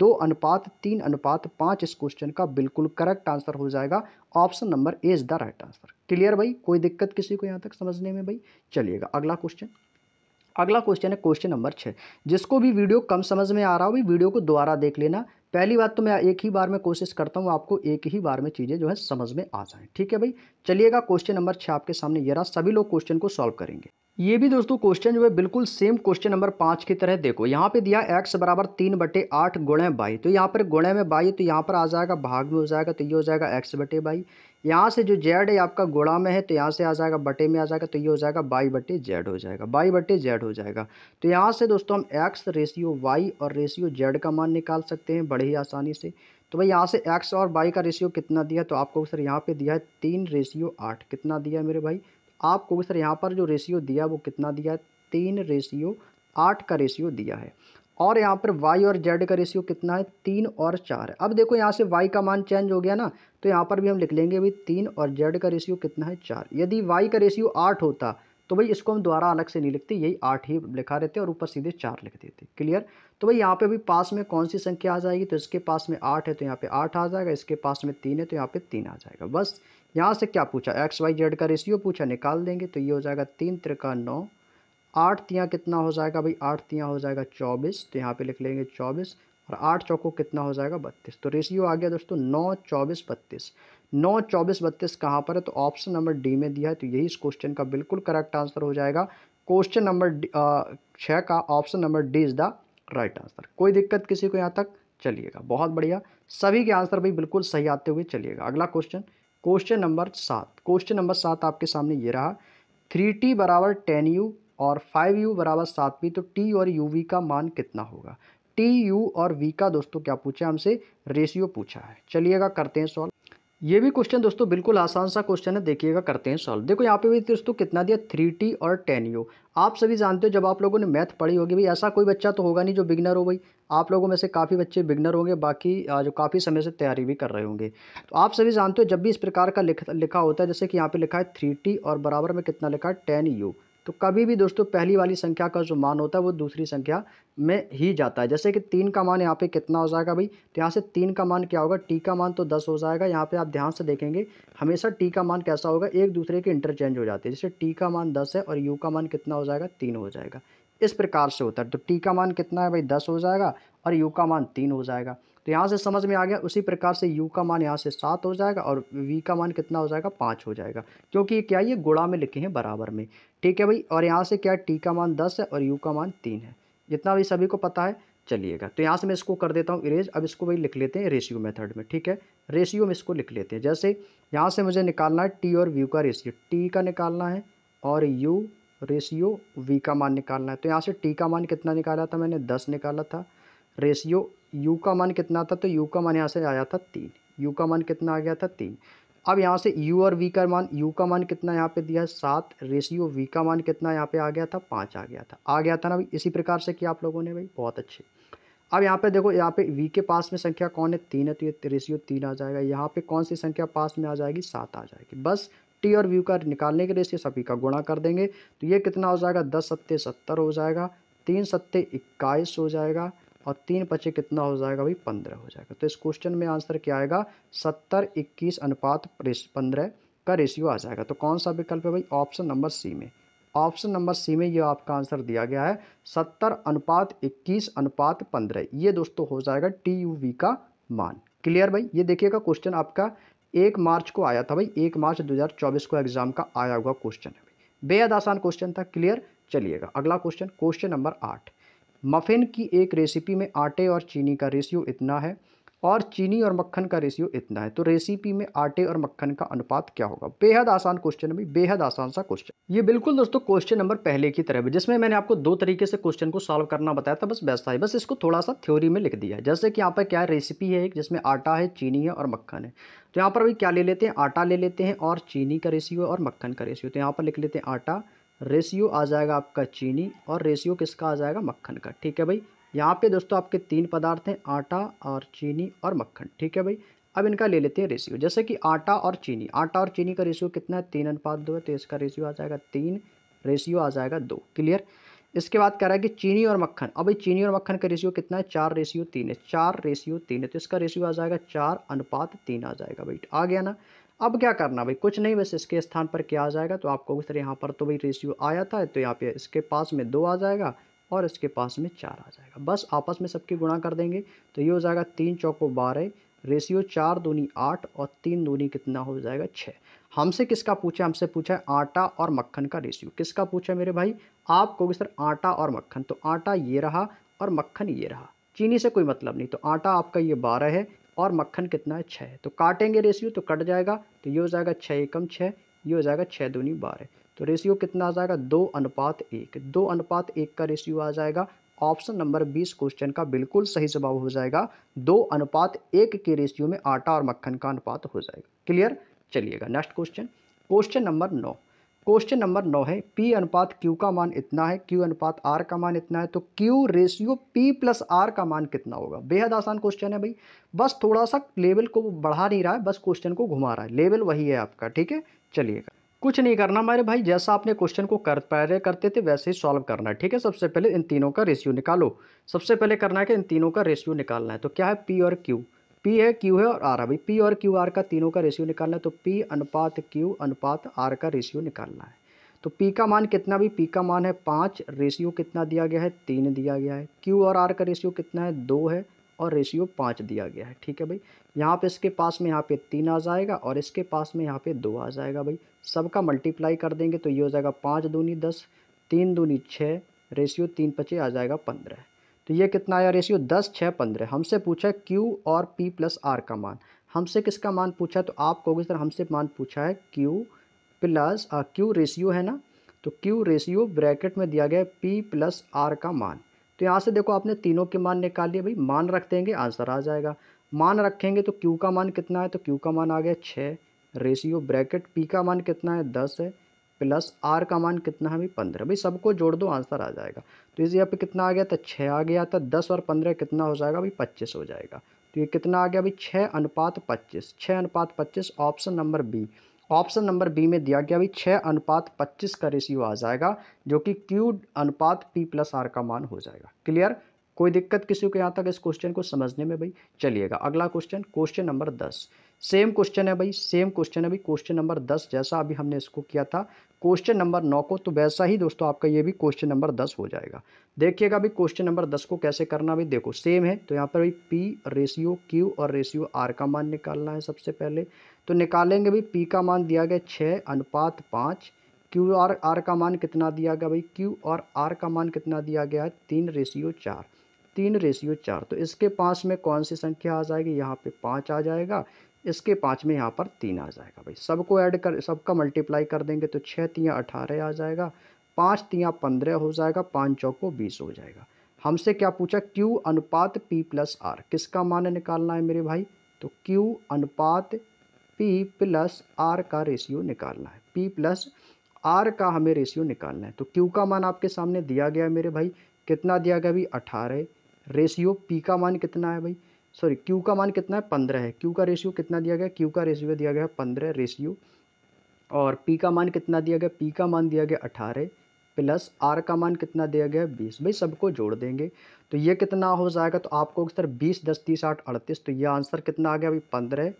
दो अनुपात तीन अनुपात पाँच इस क्वेश्चन का बिल्कुल करेक्ट आंसर हो जाएगा option number A is the right answer clear भाई कोई दिक्कत किसी को यहाँ तक समझने में भाई चलिएगा अगला क्वेश्चन अगला क्वेश्चन है क्वेश्चन नंबर छः जिसको भी वीडियो कम समझ में आ रहा हो भी वीडियो को दोबारा देख लेना पहली बात तो मैं एक ही बार में कोशिश करता हूँ आपको एक ही बार में चीज़ें जो है समझ में आ जाएँ ठीक है भाई चलिएगा क्वेश्चन नंबर छः आपके सामने ये रहा सभी लोग क्वेश्चन को सॉल्व करेंगे ये भी दोस्तों क्वेश्चन जो है बिल्कुल सेम क्वेश्चन नंबर पाँच की तरह देखो यहाँ पे दिया एक्स बराबर तीन बटे आठ गुणे बाई तो यहाँ पर गुणे में बाई तो यहाँ पर आ जाएगा भाग में हो जाएगा तो ये हो जाएगा एक्स बटे बाई यहाँ से जो जेड है आपका गोड़ा में है तो यहाँ से आ जाएगा बटे में आ जाएगा तो ये हो जाएगा बाई बटे जेड हो जाएगा बाई बटे जेड हो जाएगा तो यहाँ से दोस्तों हम एक्स रेशियो वाई और रेशियो जेड का मान निकाल सकते हैं बड़े ही आसानी से तो भाई यहाँ से एक्स और बाई का रेशियो कितना दिया तो आपको सर यहाँ पर दिया है तीन रेशियो आठ कितना दिया है मेरे भाई आपको सर यहाँ पर जो रेशियो दिया वो कितना दिया है तीन रेशियो आठ का रेशियो दिया है और यहाँ पर वाई और जेड का रेशियो कितना है तीन और चार अब देखो यहाँ से वाई का मान चेंज हो गया ना तो यहाँ पर भी हम लिख लेंगे भाई तीन और जेड का रेशियो कितना है चार यदि वाई का रेशियो आठ होता तो भाई इसको हम दोबारा अलग से नहीं लिखते यही आठ ही लिखा रहते और ऊपर सीधे चार लिख देते क्लियर तो भाई यहाँ पे भी पास में कौन सी संख्या आ जाएगी तो इसके पास में आठ है तो यहाँ पे आठ आ जाएगा इसके पास में तीन है तो यहाँ पे तीन आ जाएगा बस यहाँ से क्या पूछा एक्स वाई जेड का रेशियो पूछा निकाल देंगे तो ये हो जाएगा तीन त्रिका नौ आठ तियाँ कितना हो जाएगा भाई आठ तियाँ हो जाएगा चौबीस तो यहाँ पे लिख लेंगे चौबीस और आठ चौको कितना हो जाएगा बत्तीस तो रेशियो आ गया दोस्तों नौ चौबीस बत्तीस नौ चौबीस बत्तीस कहाँ पर है तो ऑप्शन नंबर डी में दिया है तो यही इस क्वेश्चन का बिल्कुल करेक्ट आंसर हो जाएगा क्वेश्चन नंबर छः का option number D is the right answer कोई दिक्कत किसी को यहाँ तक चलिएगा बहुत बढ़िया सभी के आंसर भाई बिल्कुल सही आते हुए चलिएगा अगला क्वेश्चन क्वेश्चन नंबर सात क्वेश्चन नंबर सात आपके सामने ये रहा थ्री टी बराबर टेन यू और फाइव यू बराबर सात पी तो टी और यू वी का मान कितना होगा टी यू और वी का दोस्तों क्या पूछा हमसे रेशियो पूछा है चलिएगा करते हैं सॉल्व ये भी क्वेश्चन दोस्तों बिल्कुल आसान सा क्वेश्चन है देखिएगा करते हैं सॉल्व देखो यहाँ पे भी दोस्तों कितना दिया थ्री टी और टेन यू आप सभी जानते हो जब आप लोगों ने मैथ पढ़ी होगी भाई ऐसा कोई बच्चा तो होगा नहीं जो बिगनर हो भाई आप लोगों में से काफ़ी बच्चे बिगनर होंगे बाकी जो काफ़ी समय से तैयारी भी कर रहे होंगे तो आप सभी जानते हो जब भी इस प्रकार का लिख, लिखा होता है जैसे कि यहाँ पर लिखा है थ्री और बराबर में कितना लिखा है टेन यू तो कभी भी दोस्तों पहली वाली संख्या का जो मान होता है वो दूसरी संख्या में ही जाता है जैसे कि तीन का मान यहाँ पे कितना हो जाएगा भाई तो यहाँ से तीन का मान क्या होगा टी का मान तो दस हो जाएगा यहाँ पे आप ध्यान से देखेंगे हमेशा टी का मान कैसा होगा एक दूसरे के इंटरचेंज हो जाते हैं जैसे टी का मान दस है और यू का मान कितना हो जाएगा तीन हो जाएगा इस प्रकार से होता है तो टी का मान कितना है भाई दस हो जाएगा और यू का मान तीन हो जाएगा तो यहाँ से समझ में आ गया उसी प्रकार से यू का मान यहाँ से सात हो जाएगा और वी का मान कितना हो जाएगा पाँच हो जाएगा क्योंकि क्या ये गुड़ा में लिखे हैं बराबर में ठीक है भाई और यहाँ से क्या टी का मान दस है और यू का मान तीन है जितना भी सभी को पता है चलिएगा तो यहाँ से मैं इसको कर देता हूँ इरेज अब इसको भाई लिख लेते हैं रेशियो मेथड में ठीक है रेशियो में इसको लिख लेते हैं जैसे यहाँ से मुझे निकालना है टी और व्यू का रेशियो टी का निकालना है और यू रेशियो वी का मान निकालना है तो यहाँ से टी का मान कितना निकाला था मैंने दस निकाला था रेशियो यू का मान कितना था तो यू का मान यहाँ से आया था तीन यू का मान कितना आ गया था तीन अब यहाँ से यू और वी का मान यू का मान कितना यहाँ पे दिया है सात रेशियो वी का मान कितना यहाँ पे आ गया था पाँच आ गया था आ गया था ना भाई इसी प्रकार से किया आप लोगों ने भाई बहुत अच्छे अब यहाँ पे देखो यहाँ पे वी के पास में संख्या कौन है तीन है तो ये रेशियो तीन आ जाएगा यहाँ पे कौन सी संख्या पास में आ जाएगी सात आ जाएगी बस टी और व्यू का निकालने के रेशियो सभी का गुणा कर देंगे तो ये कितना हो जाएगा दस सत्ते सत्तर हो जाएगा तीन सत्ते इक्कीस हो जाएगा और तीन पचे कितना हो जाएगा भाई पंद्रह हो जाएगा तो इस क्वेश्चन में आंसर क्या आएगा सत्तर इक्कीस अनुपात पंद्रह का रेशियो आ जाएगा तो कौन सा विकल्प है भाई ऑप्शन नंबर सी में ऑप्शन नंबर सी में ये आपका आंसर दिया गया है सत्तर अनुपात इक्कीस अनुपात पंद्रह ये दोस्तों हो जाएगा टी का मान क्लियर भाई ये देखिएगा क्वेश्चन आपका एक मार्च को आया था भाई एक मार्च 2024 को एग्जाम का आया हुआ क्वेश्चन है बेहद आसान क्वेश्चन था क्लियर चलिएगा अगला क्वेश्चन क्वेश्चन नंबर आठ मफ़िन की एक रेसिपी में आटे और चीनी का रेशियो इतना है और चीनी और मक्खन का रेशियो इतना है तो रेसिपी में आटे और मक्खन का अनुपात क्या होगा बेहद आसान क्वेश्चन भी बेहद आसान सा क्वेश्चन ये बिल्कुल दोस्तों क्वेश्चन नंबर पहले की तरह भी जिसमें मैंने आपको दो तरीके से क्वेश्चन को सॉल्व करना बताया था बस वैसा ही बस इसको थोड़ा सा थ्योरी में लिख दिया है जैसे कि यहाँ पर क्या रेसिपी है एक जिसमें आटा है चीनी है और मक्खन है तो यहाँ पर अभी क्या ले लेते हैं आटा ले लेते हैं और चीनी का रेशियो और मक्खन का रेशियो तो यहाँ पर लिख लेते हैं आटा रेशियो आ जाएगा आपका चीनी और रेशियो किसका आ जाएगा मक्खन का ठीक है भाई यहाँ पे दोस्तों आपके तीन पदार्थ हैं आटा और चीनी और मक्खन ठीक है भाई अब इनका ले लेते हैं रेशियो जैसे कि आटा और चीनी आटा और चीनी का रेशियो कितना है तीन अनुपात दो है तो इसका रेशियो आ जाएगा तीन रेशियो आ जाएगा दो क्लियर इसके बाद कह रहा है कि चीनी और मक्खन अब भाई चीनी और मक्खन का रेशियो कितना है चार रेशियो तीन है चार रेशियो तीन है तो इसका रेशियो आ जाएगा चार अनुपात तीन आ जाएगा भाई आ गया ना अब क्या करना भाई कुछ नहीं बस इसके स्थान पर क्या आ जाएगा तो आपको उस तरह यहाँ पर तो भाई रेशियो आया था तो यहाँ पे इसके पास में दो आ जाएगा और इसके पास में चार आ जाएगा बस आपस में सबकी गुणा कर देंगे तो ये हो जाएगा तीन चौको बारह रेशियो चार दूनी आठ और तीन दूनी कितना हो जाएगा छः हमसे किसका पूछा हमसे पूछा है आटा और मक्खन का रेशियो किसका पूछा मेरे भाई आपको सर आटा और मक्खन तो आटा ये रहा और मक्खन ये रहा चीनी से कोई मतलब नहीं तो आटा आपका ये बारह है और मक्खन कितना है छः तो काटेंगे रेशियो तो कट जाएगा तो ये हो जाएगा छः एकम छः ये हो जाएगा छः दूनी बारह तो रेशियो कितना आ जाएगा दो अनुपात एक दो अनुपात एक का रेशियो आ जाएगा ऑप्शन नंबर बीस क्वेश्चन का बिल्कुल सही जवाब हो जाएगा दो अनुपात एक के रेशियो में आटा और मक्खन का अनुपात हो जाएगा क्लियर चलिएगा नेक्स्ट क्वेश्चन क्वेश्चन नंबर नौ क्वेश्चन नंबर नौ है पी अनुपात क्यू का मान इतना है क्यू अनुपात आर का मान इतना है तो Q ratio P plus R का मान कितना होगा बेहद आसान क्वेश्चन है भाई बस थोड़ा सा लेवल को बढ़ा नहीं रहा है बस क्वेश्चन को घुमा रहा है लेवल वही है आपका ठीक है चलिएगा कुछ नहीं करना मेरे भाई जैसा आपने क्वेश्चन को कर पहले करते थे वैसे ही सॉल्व करना है ठीक है सबसे पहले इन तीनों का रेशियो निकालो सबसे पहले करना है कि इन तीनों का रेशियो निकालना है तो क्या है पी और क्यू पी है क्यू है और आर है भाई पी और क्यू आर का तीनों का रेशियो निकालना है तो पी अनुपात क्यू अनुपात आर का रेशियो निकालना है तो पी का मान कितना भी पी का मान है पाँच रेशियो कितना दिया गया है तीन दिया गया है क्यू और आर का रेशियो कितना है दो है और रेशियो पाँच दिया गया है ठीक है भाई यहाँ पे इसके पास में यहाँ पे तीन आ जाएगा और इसके पास में यहाँ पे दो आ जाएगा भाई सबका मल्टीप्लाई कर देंगे तो ये हो जाएगा पाँच दूनी दस तीन दूनी छः रेशियो तीन पचे आ जाएगा पंद्रह तो ये कितना आया रेशियो दस छः पंद्रह हमसे पूछा है क्यू और पी प्लस आर का मान हमसे किसका मान पूछा है तो आप कहोगे सर हमसे मान पूछा है क्यू प्लस क्यू रेशियो है ना तो क्यू रेशियो ब्रैकेट में दिया गया पी प्लस आर का मान तो यहाँ से देखो आपने तीनों के मान निकाल लिए भाई मान रख देंगे आंसर आ जाएगा मान रखेंगे तो क्यू का मान कितना है तो क्यू का मान आ गया छः रेशियो ब्रैकेट पी का मान कितना है दस है प्लस आर का मान कितना है भाई पंद्रह भाई सबको जोड़ दो आंसर आ जाएगा तो इस यहाँ पे कितना आ गया था छः आ गया था दस और पंद्रह कितना हो जाएगा भाई पच्चीस हो जाएगा तो ये कितना आ गया भाई छः अनुपात पच्चीस छः अनुपात पच्चीस option number B option number B में दिया गया भाई छः अनुपात पच्चीस का रेशियो आ जाएगा जो कि क्यू अनुपात पी प्लस आर का मान हो जाएगा क्लियर कोई दिक्कत किसी को यहाँ तक इस क्वेश्चन को समझने में भाई चलिएगा अगला क्वेश्चन क्वेश्चन नंबर दस सेम क्वेश्चन है भाई सेम क्वेश्चन है भाई क्वेश्चन नंबर दस जैसा अभी हमने इसको किया था क्वेश्चन नंबर नौ को तो वैसा ही दोस्तों आपका ये भी क्वेश्चन नंबर दस हो जाएगा देखिएगा अभी क्वेश्चन नंबर दस को कैसे करना भाई देखो सेम है तो यहाँ पर भाई पी रेशियो क्यू और रेशियो आर का मान निकालना है सबसे पहले तो निकालेंगे भाई पी का मान दिया गया छः अनुपात पाँच क्यू और आर का मान कितना दिया गया भाई क्यू और आर का मान कितना दिया गया है तीन रेशियो चार तीन रेशियो चार तो इसके पास में कौन सी संख्या आ जाएगी यहाँ पे पाँच आ जाएगा इसके पाँच में यहाँ पर तीन आ जाएगा भाई सबको ऐड कर सबका मल्टीप्लाई कर देंगे तो छः तियाँ अठारह आ जाएगा पाँच तियाँ पंद्रह हो जाएगा पाँच चौको बीस हो जाएगा हमसे क्या पूछा क्यू अनुपात पी प्लस आर किसका मान निकालना है मेरे भाई तो क्यू अनुपात पी प्लस आर का रेशियो निकालना है पी प्लस आर का हमें रेशियो निकालना है तो क्यू का मान आपके सामने दिया गया है मेरे भाई कितना दिया गया भाई अठारह रेशियो पी का मान कितना है भाई सॉरी क्यू का मान कितना है पंद्रह है क्यू का रेशियो कितना दिया गया क्यू का रेशियो दिया गया है पंद्रह रेशियो और पी का मान कितना दिया गया पी का मान दिया गया अठारह प्लस आर का मान कितना दिया गया बीस भाई सबको जोड़ देंगे तो ये कितना हो जाएगा तो आपको सर बीस दस तीस आठ अड़तीस तो ये आंसर कितना आ गया अभी पंद्रह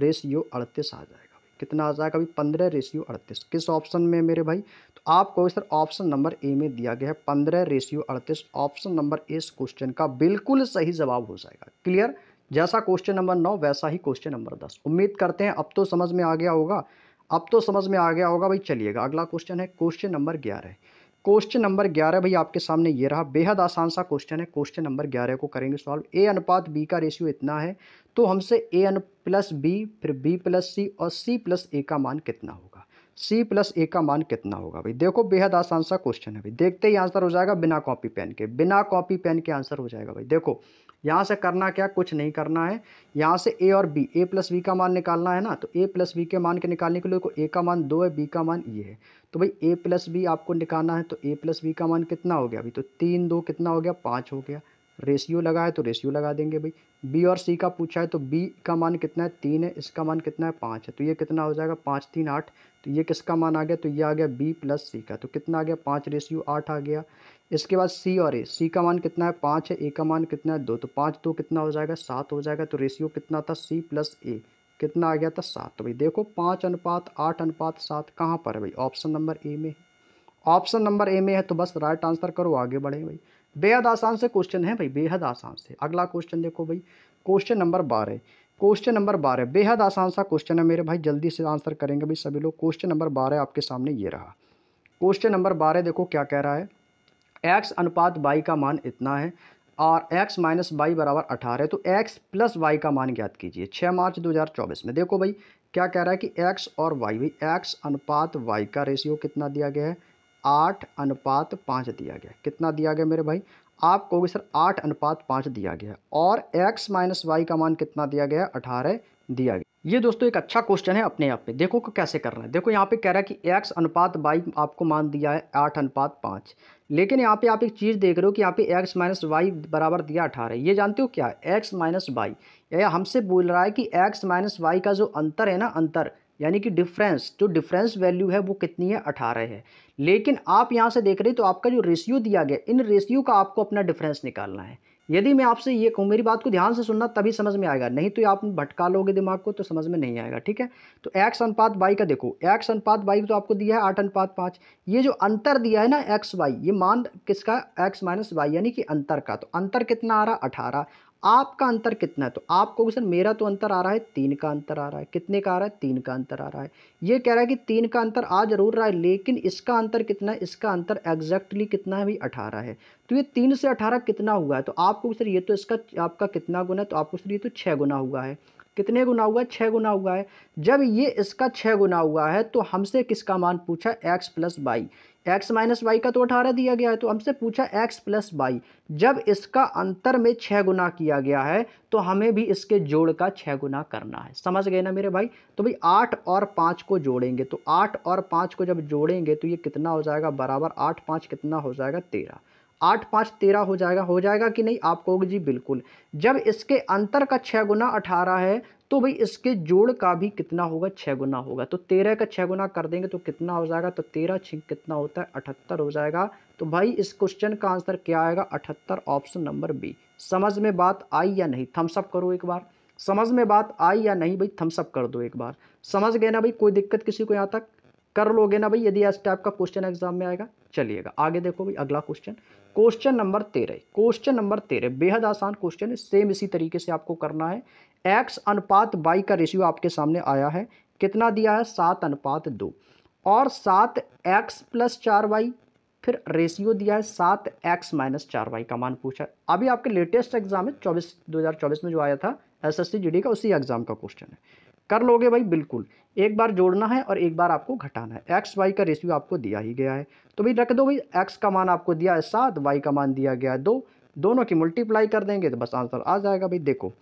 रेशियो अड़तीस आ जाएगा कितना आ जाएगा अभी पंद्रह रेशियो अड़तीस किस ऑप्शन में मेरे भाई तो आपको सर ऑप्शन नंबर ए में दिया गया है पंद्रह रेशियो अड़तीस ऑप्शन नंबर ए इस क्वेश्चन का बिल्कुल सही जवाब हो जाएगा क्लियर जैसा क्वेश्चन नंबर नौ वैसा ही क्वेश्चन नंबर दस उम्मीद करते हैं अब तो समझ में आ गया होगा अब तो समझ में आ गया होगा भाई चलिएगा अगला क्वेश्चन है क्वेश्चन नंबर ग्यारह क्वेश्चन नंबर ग्यारह भाई आपके सामने ये रहा बेहद आसान सा क्वेश्चन है क्वेश्चन नंबर ग्यारह को करेंगे सॉल्व ए अनुपात बी का रेशियो इतना है तो हमसे ए अनु प्लस बी फिर बी प्लस सी और सी प्लस ए का मान कितना होगा सी प्लस ए का मान कितना होगा भाई देखो बेहद आसान सा क्वेश्चन है भाई देखते ही आंसर हो जाएगा बिना कॉपी पेन के बिना कॉपी पेन के आंसर हो जाएगा भाई देखो यहाँ से करना क्या कुछ नहीं करना है यहाँ से ए और बी ए प्लस बी का मान निकालना है ना तो ए प्लस बी के मान के निकालने के लिए को ए का मान दो है बी का मान ये है तो भाई ए प्लस बी आपको निकालना है तो ए प्लस बी का मान कितना हो गया अभी तो तीन दो कितना हो गया पाँच हो गया रेशियो लगा है तो रेशियो लगा देंगे भाई बी और सी का पूछा है तो बी का मान कितना है तीन है इसका मान कितना है पाँच है तो ये कितना हो जाएगा पाँच तीन आठ तो ये किसका मान आ गया तो ये आ गया बी प्लस सी का तो कितना आ गया पाँच रेशियो आठ आ गया इसके बाद सी और ए सी का मान कितना है पाँच है ए का मान कितना है दो तो पाँच दो कितना हो जाएगा सात हो जाएगा तो रेशियो कितना था सी प्लस ए कितना आ गया था सात तो भाई देखो पाँच अनुपात आठ अनुपात सात कहाँ पर है भाई ऑप्शन नंबर ए में ऑप्शन नंबर ए में है तो बस राइट आंसर करो आगे बढ़े भाई बेहद आसान से क्वेश्चन है भाई बेहद आसान से अगला क्वेश्चन देखो भाई क्वेश्चन नंबर बारह क्वेश्चन नंबर बारह बेहद आसान सा क्वेश्चन है मेरे भाई जल्दी से आंसर करेंगे भाई सभी लोग क्वेश्चन नंबर बारह आपके सामने ये रहा क्वेश्चन नंबर बारह देखो क्या कह रहा है एक्स अनुपात वाई का मान इतना है और x माइनस वाई बराबर अठारह है तो x प्लस वाई का मान ज्ञात कीजिए छः मार्च 2024 में देखो भाई क्या कह रहा है कि x और y भाई x अनुपात y का रेशियो कितना दिया गया है आठ अनुपात पाँच दिया गया कितना दिया गया मेरे भाई आप कहोगे सर आठ अनुपात पाँच दिया गया है और x माइनस वाई का मान कितना दिया गया है अठारह दिया गया ये दोस्तों एक अच्छा क्वेश्चन है अपने आप में देखो को कैसे करना है देखो यहाँ पे कह रहा है कि x अनुपात बाई आपको मान दिया है आठ अनुपात पाँच लेकिन यहाँ पे आप एक चीज़ देख रहे हो कि यहाँ पे एक्स माइनस वाई बराबर दिया अठारह ये जानते हो क्या एक्स माइनस वाई यह हमसे बोल रहा है कि एक्स माइनस वाई का जो अंतर है ना अंतर यानी कि डिफरेंस जो डिफरेंस वैल्यू है वो कितनी है अठारह है लेकिन आप यहाँ से देख रहे हो तो आपका जो रेशियो दिया गया इन रेशियो का आपको अपना डिफरेंस निकालना है यदि मैं आपसे ये कहूँ मेरी बात को ध्यान से सुनना तभी समझ में आएगा नहीं तो आप भटका लोगे दिमाग को तो समझ में नहीं आएगा ठीक है तो एक्स अनुपात वाई का देखो एक्स अनुपात वाई तो आपको दिया है आठ अनुपात पाँच ये जो अंतर दिया है ना एक्स वाई ये मान किसका एक्स माइनस वाई यानी कि अंतर का तो अंतर कितना आ रहा अठारह आपका अंतर कितना है तो आपको क्वेश्चन सर मेरा तो अंतर आ रहा है तीन का अंतर आ रहा है कितने का आ रहा है तीन का अंतर आ रहा है ये कह रहा है कि तीन का अंतर आ जरूर रहा है लेकिन इसका अंतर कितना है इसका अंतर एग्जैक्टली कितना है भाई अठारह है तो ये तीन से अठारह कितना हुआ है तो आपको सर ये तो इसका आपका कितना गुना है तो आपको सर ये तो छः गुना हुआ है कितने गुना हुआ है छः गुना हुआ है जब ये इसका छः गुना हुआ है तो हमसे किसका मान पूछा X plus Y X minus Y का तो अठारह दिया गया है तो हमसे पूछा एक्स प्लस वाई जब इसका अंतर में छः गुना किया गया है तो हमें भी इसके जोड़ का छः गुना करना है समझ गए ना मेरे भाई तो भाई आठ और पाँच को जोड़ेंगे तो आठ और पाँच को जब जोड़ेंगे तो ये कितना हो जाएगा बराबर आठ पाँच कितना हो जाएगा तेरह आठ पाँच तेरह हो जाएगा हो जाएगा कि नहीं आप कहोगे जी बिल्कुल जब इसके अंतर का छः गुना अठारह है तो भाई इसके जोड़ का भी कितना होगा छः गुना होगा तो तेरह का छः गुना कर देंगे तो कितना हो जाएगा तो तेरह छिंक कितना होता है अठहत्तर हो जाएगा तो भाई इस क्वेश्चन का आंसर क्या आएगा अठहत्तर ऑप्शन नंबर बी समझ में बात आई या नहीं थम्सअप करो एक बार समझ में बात आई या नहीं भाई थम्सअप कर दो एक बार समझ गए ना भाई कोई दिक्कत किसी को यहाँ तक कर लोगे ना भाई यदि इस टाइप का क्वेश्चन एग्जाम में आएगा चलिएगा आगे देखो भाई अगला क्वेश्चन क्वेश्चन नंबर तेरह क्वेश्चन नंबर तेरह बेहद आसान क्वेश्चन है सेम इसी तरीके से आपको करना है एक्स अनुपात बाई का रेशियो आपके सामने आया है कितना दिया है सात अनुपात दो और सात एक्स प्लस चार वाई फिर रेशियो दिया है सात एक्स माइनस चार वाई का मान पूछा है अभी आपके लेटेस्ट एग्जाम है चौबीस दो हज़ार चौबीस में जो आया था S S C G D का उसी एग्जाम का क्वेश्चन है कर लोगे भाई बिल्कुल एक बार जोड़ना है और एक बार आपको घटाना है एक्स वाई का रेशियो आपको दिया ही गया है तो भाई रख दो भाई एक्स का मान आपको दिया है सात वाई का मान दिया गया है दो दोनों की मल्टीप्लाई कर देंगे तो बस आंसर आ जाएगा भाई देखो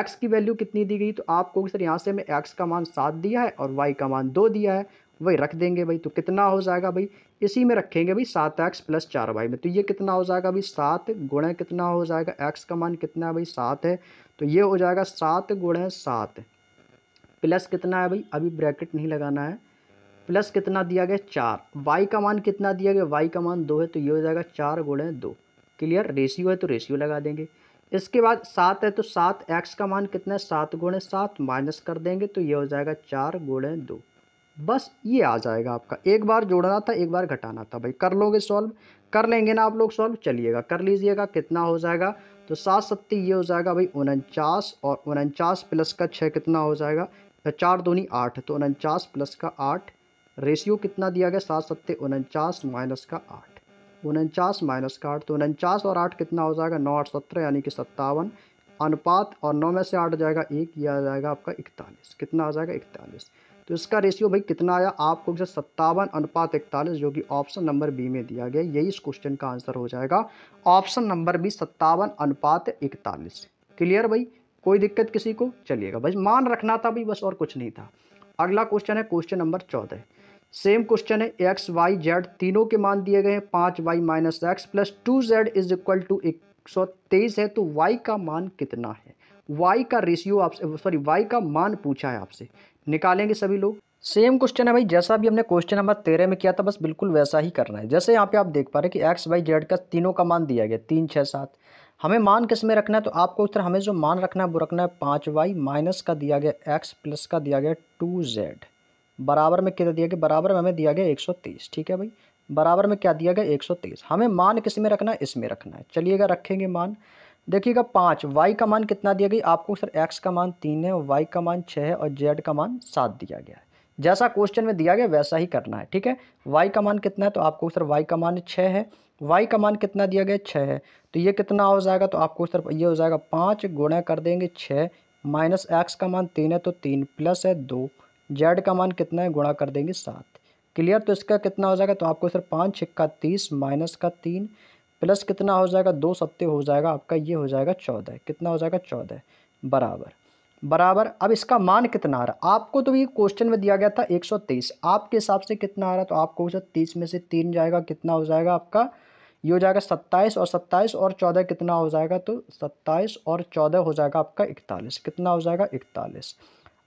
एक्स की वैल्यू कितनी दी गई तो आपको सर यहाँ से मैं एक्स का मान सात दिया है और वाई का मान दो दिया है वही रख देंगे भाई तो कितना हो जाएगा भाई इसी में रखेंगे भाई सात एक्स प्लस चार वाई में तो ये कितना हो जाएगा भाई सात गुणे कितना हो जाएगा एक्स का मान कितना है भाई सात है तो ये हो जाएगा सात गुणे सात प्लस कितना है भाई अभी ब्रैकेट नहीं लगाना है प्लस कितना दिया गया चार वाई का मान कितना दिया गया वाई का मान दो है तो ये हो जाएगा चार है दो क्लियर रेशियो है तो रेशियो लगा देंगे इसके बाद सात है तो सात एक्स का मान कितना है सात है सात माइनस कर देंगे तो ये हो जाएगा चार है दो बस ये आ जाएगा आपका एक बार जोड़ना था एक बार घटाना था भाई कर लोगे सॉल्व कर लेंगे ना आप लोग सॉल्व चलिएगा कर लीजिएगा कितना हो जाएगा तो सात सत्ती ये हो जाएगा भाई उनचास और उनचास प्लस का छः कितना हो जाएगा तो चार दोनी आठ तो उनचास प्लस का आठ रेशियो कितना दिया गया सात सत्ते उनचास माइनस का आठ उनचास माइनस का आठ तो उनचास और आठ कितना हो जाएगा नौ आठ सत्रह यानी कि सत्तावन अनुपात और नौ में से आठ जाएगा एक ये आ जाएगा आपका इकतालीस कितना आ जाएगा इकतालीस तो इसका रेशियो भाई कितना आया आपको जैसे सत्तावन अनुपात इकतालीस जो कि ऑप्शन नंबर बी में दिया गया यही इस क्वेश्चन का आंसर हो जाएगा ऑप्शन नंबर बी सत्तावन अनुपात इकतालीस क्लियर भाई कोई दिक्कत किसी को चलिएगा भाई मान रखना था भी बस और कुछ नहीं था अगला क्वेश्चन है क्वेश्चन नंबर चौदह सेम क्वेश्चन है एक्स वाई जेड तीनों के मान दिए गए हैं पाँच Y minus X plus two Z is equal to एक सौ तेईस है तो वाई का मान कितना है वाई का रेशियो आपसे सॉरी वाई का मान पूछा है आपसे निकालेंगे सभी लोग सेम क्वेश्चन है भाई जैसा भी हमने क्वेश्चन नंबर तेरह में किया था बस बिल्कुल वैसा ही करना है जैसे यहाँ पे आप देख पा रहे हैं कि एक्स वाई जेड का तीनों का मान दिया गया तीन छः सात हमें मान किस में रखना है तो आपको उस तरह हमें जो मान रखना है वो रखना है पाँच वाई माइनस का दिया गया एक्स प्लस का दिया गया टू जेड बराबर में कितना दिया गया बराबर में हमें दिया गया एक सौ तीस ठीक है भाई बराबर में क्या दिया गया एक सौ तीस हमें मान किस में रखना है इसमें रखना है चलिएगा रखेंगे मान देखिएगा पाँच वाई का मान कितना दिया गया आपको सर एक्स का मान तीन है वाई का मान छः है और जेड का मान सात दिया गया है जैसा क्वेश्चन में दिया गया वैसा ही करना है ठीक है वाई का मान कितना है तो आपको सर वाई का मान छः है वाई का मान कितना दिया गया छः है तो ये कितना हो जाएगा तो आपको सर ये हो जाएगा पाँच गुणा कर देंगे छः माइनस एक्स का मान तीन है तो तीन प्लस है दो जेड का मान कितना है गुणा कर देंगे सात क्लियर तो इसका कितना हो जाएगा तो आपको सर पाँच छिक्का तीस माइनस का तीन प्लस कितना हो जाएगा दो सत्ते हो जाएगा आपका ये हो जाएगा चौदह कितना हो जाएगा चौदह बराबर बराबर अब इसका मान कितना आ रहा आपको तो ये क्वेश्चन में दिया गया था 130 आपके हिसाब से कितना आ रहा तो आपको हो तीस में से तीन जाएगा कितना हो जाएगा आपका ये हो जाएगा सत्ताईस और सत्ताईस और चौदह कितना हो जाएगा तो सत्ताईस और चौदह हो जाएगा आपका इकतालीस कितना हो जाएगा इकतालीस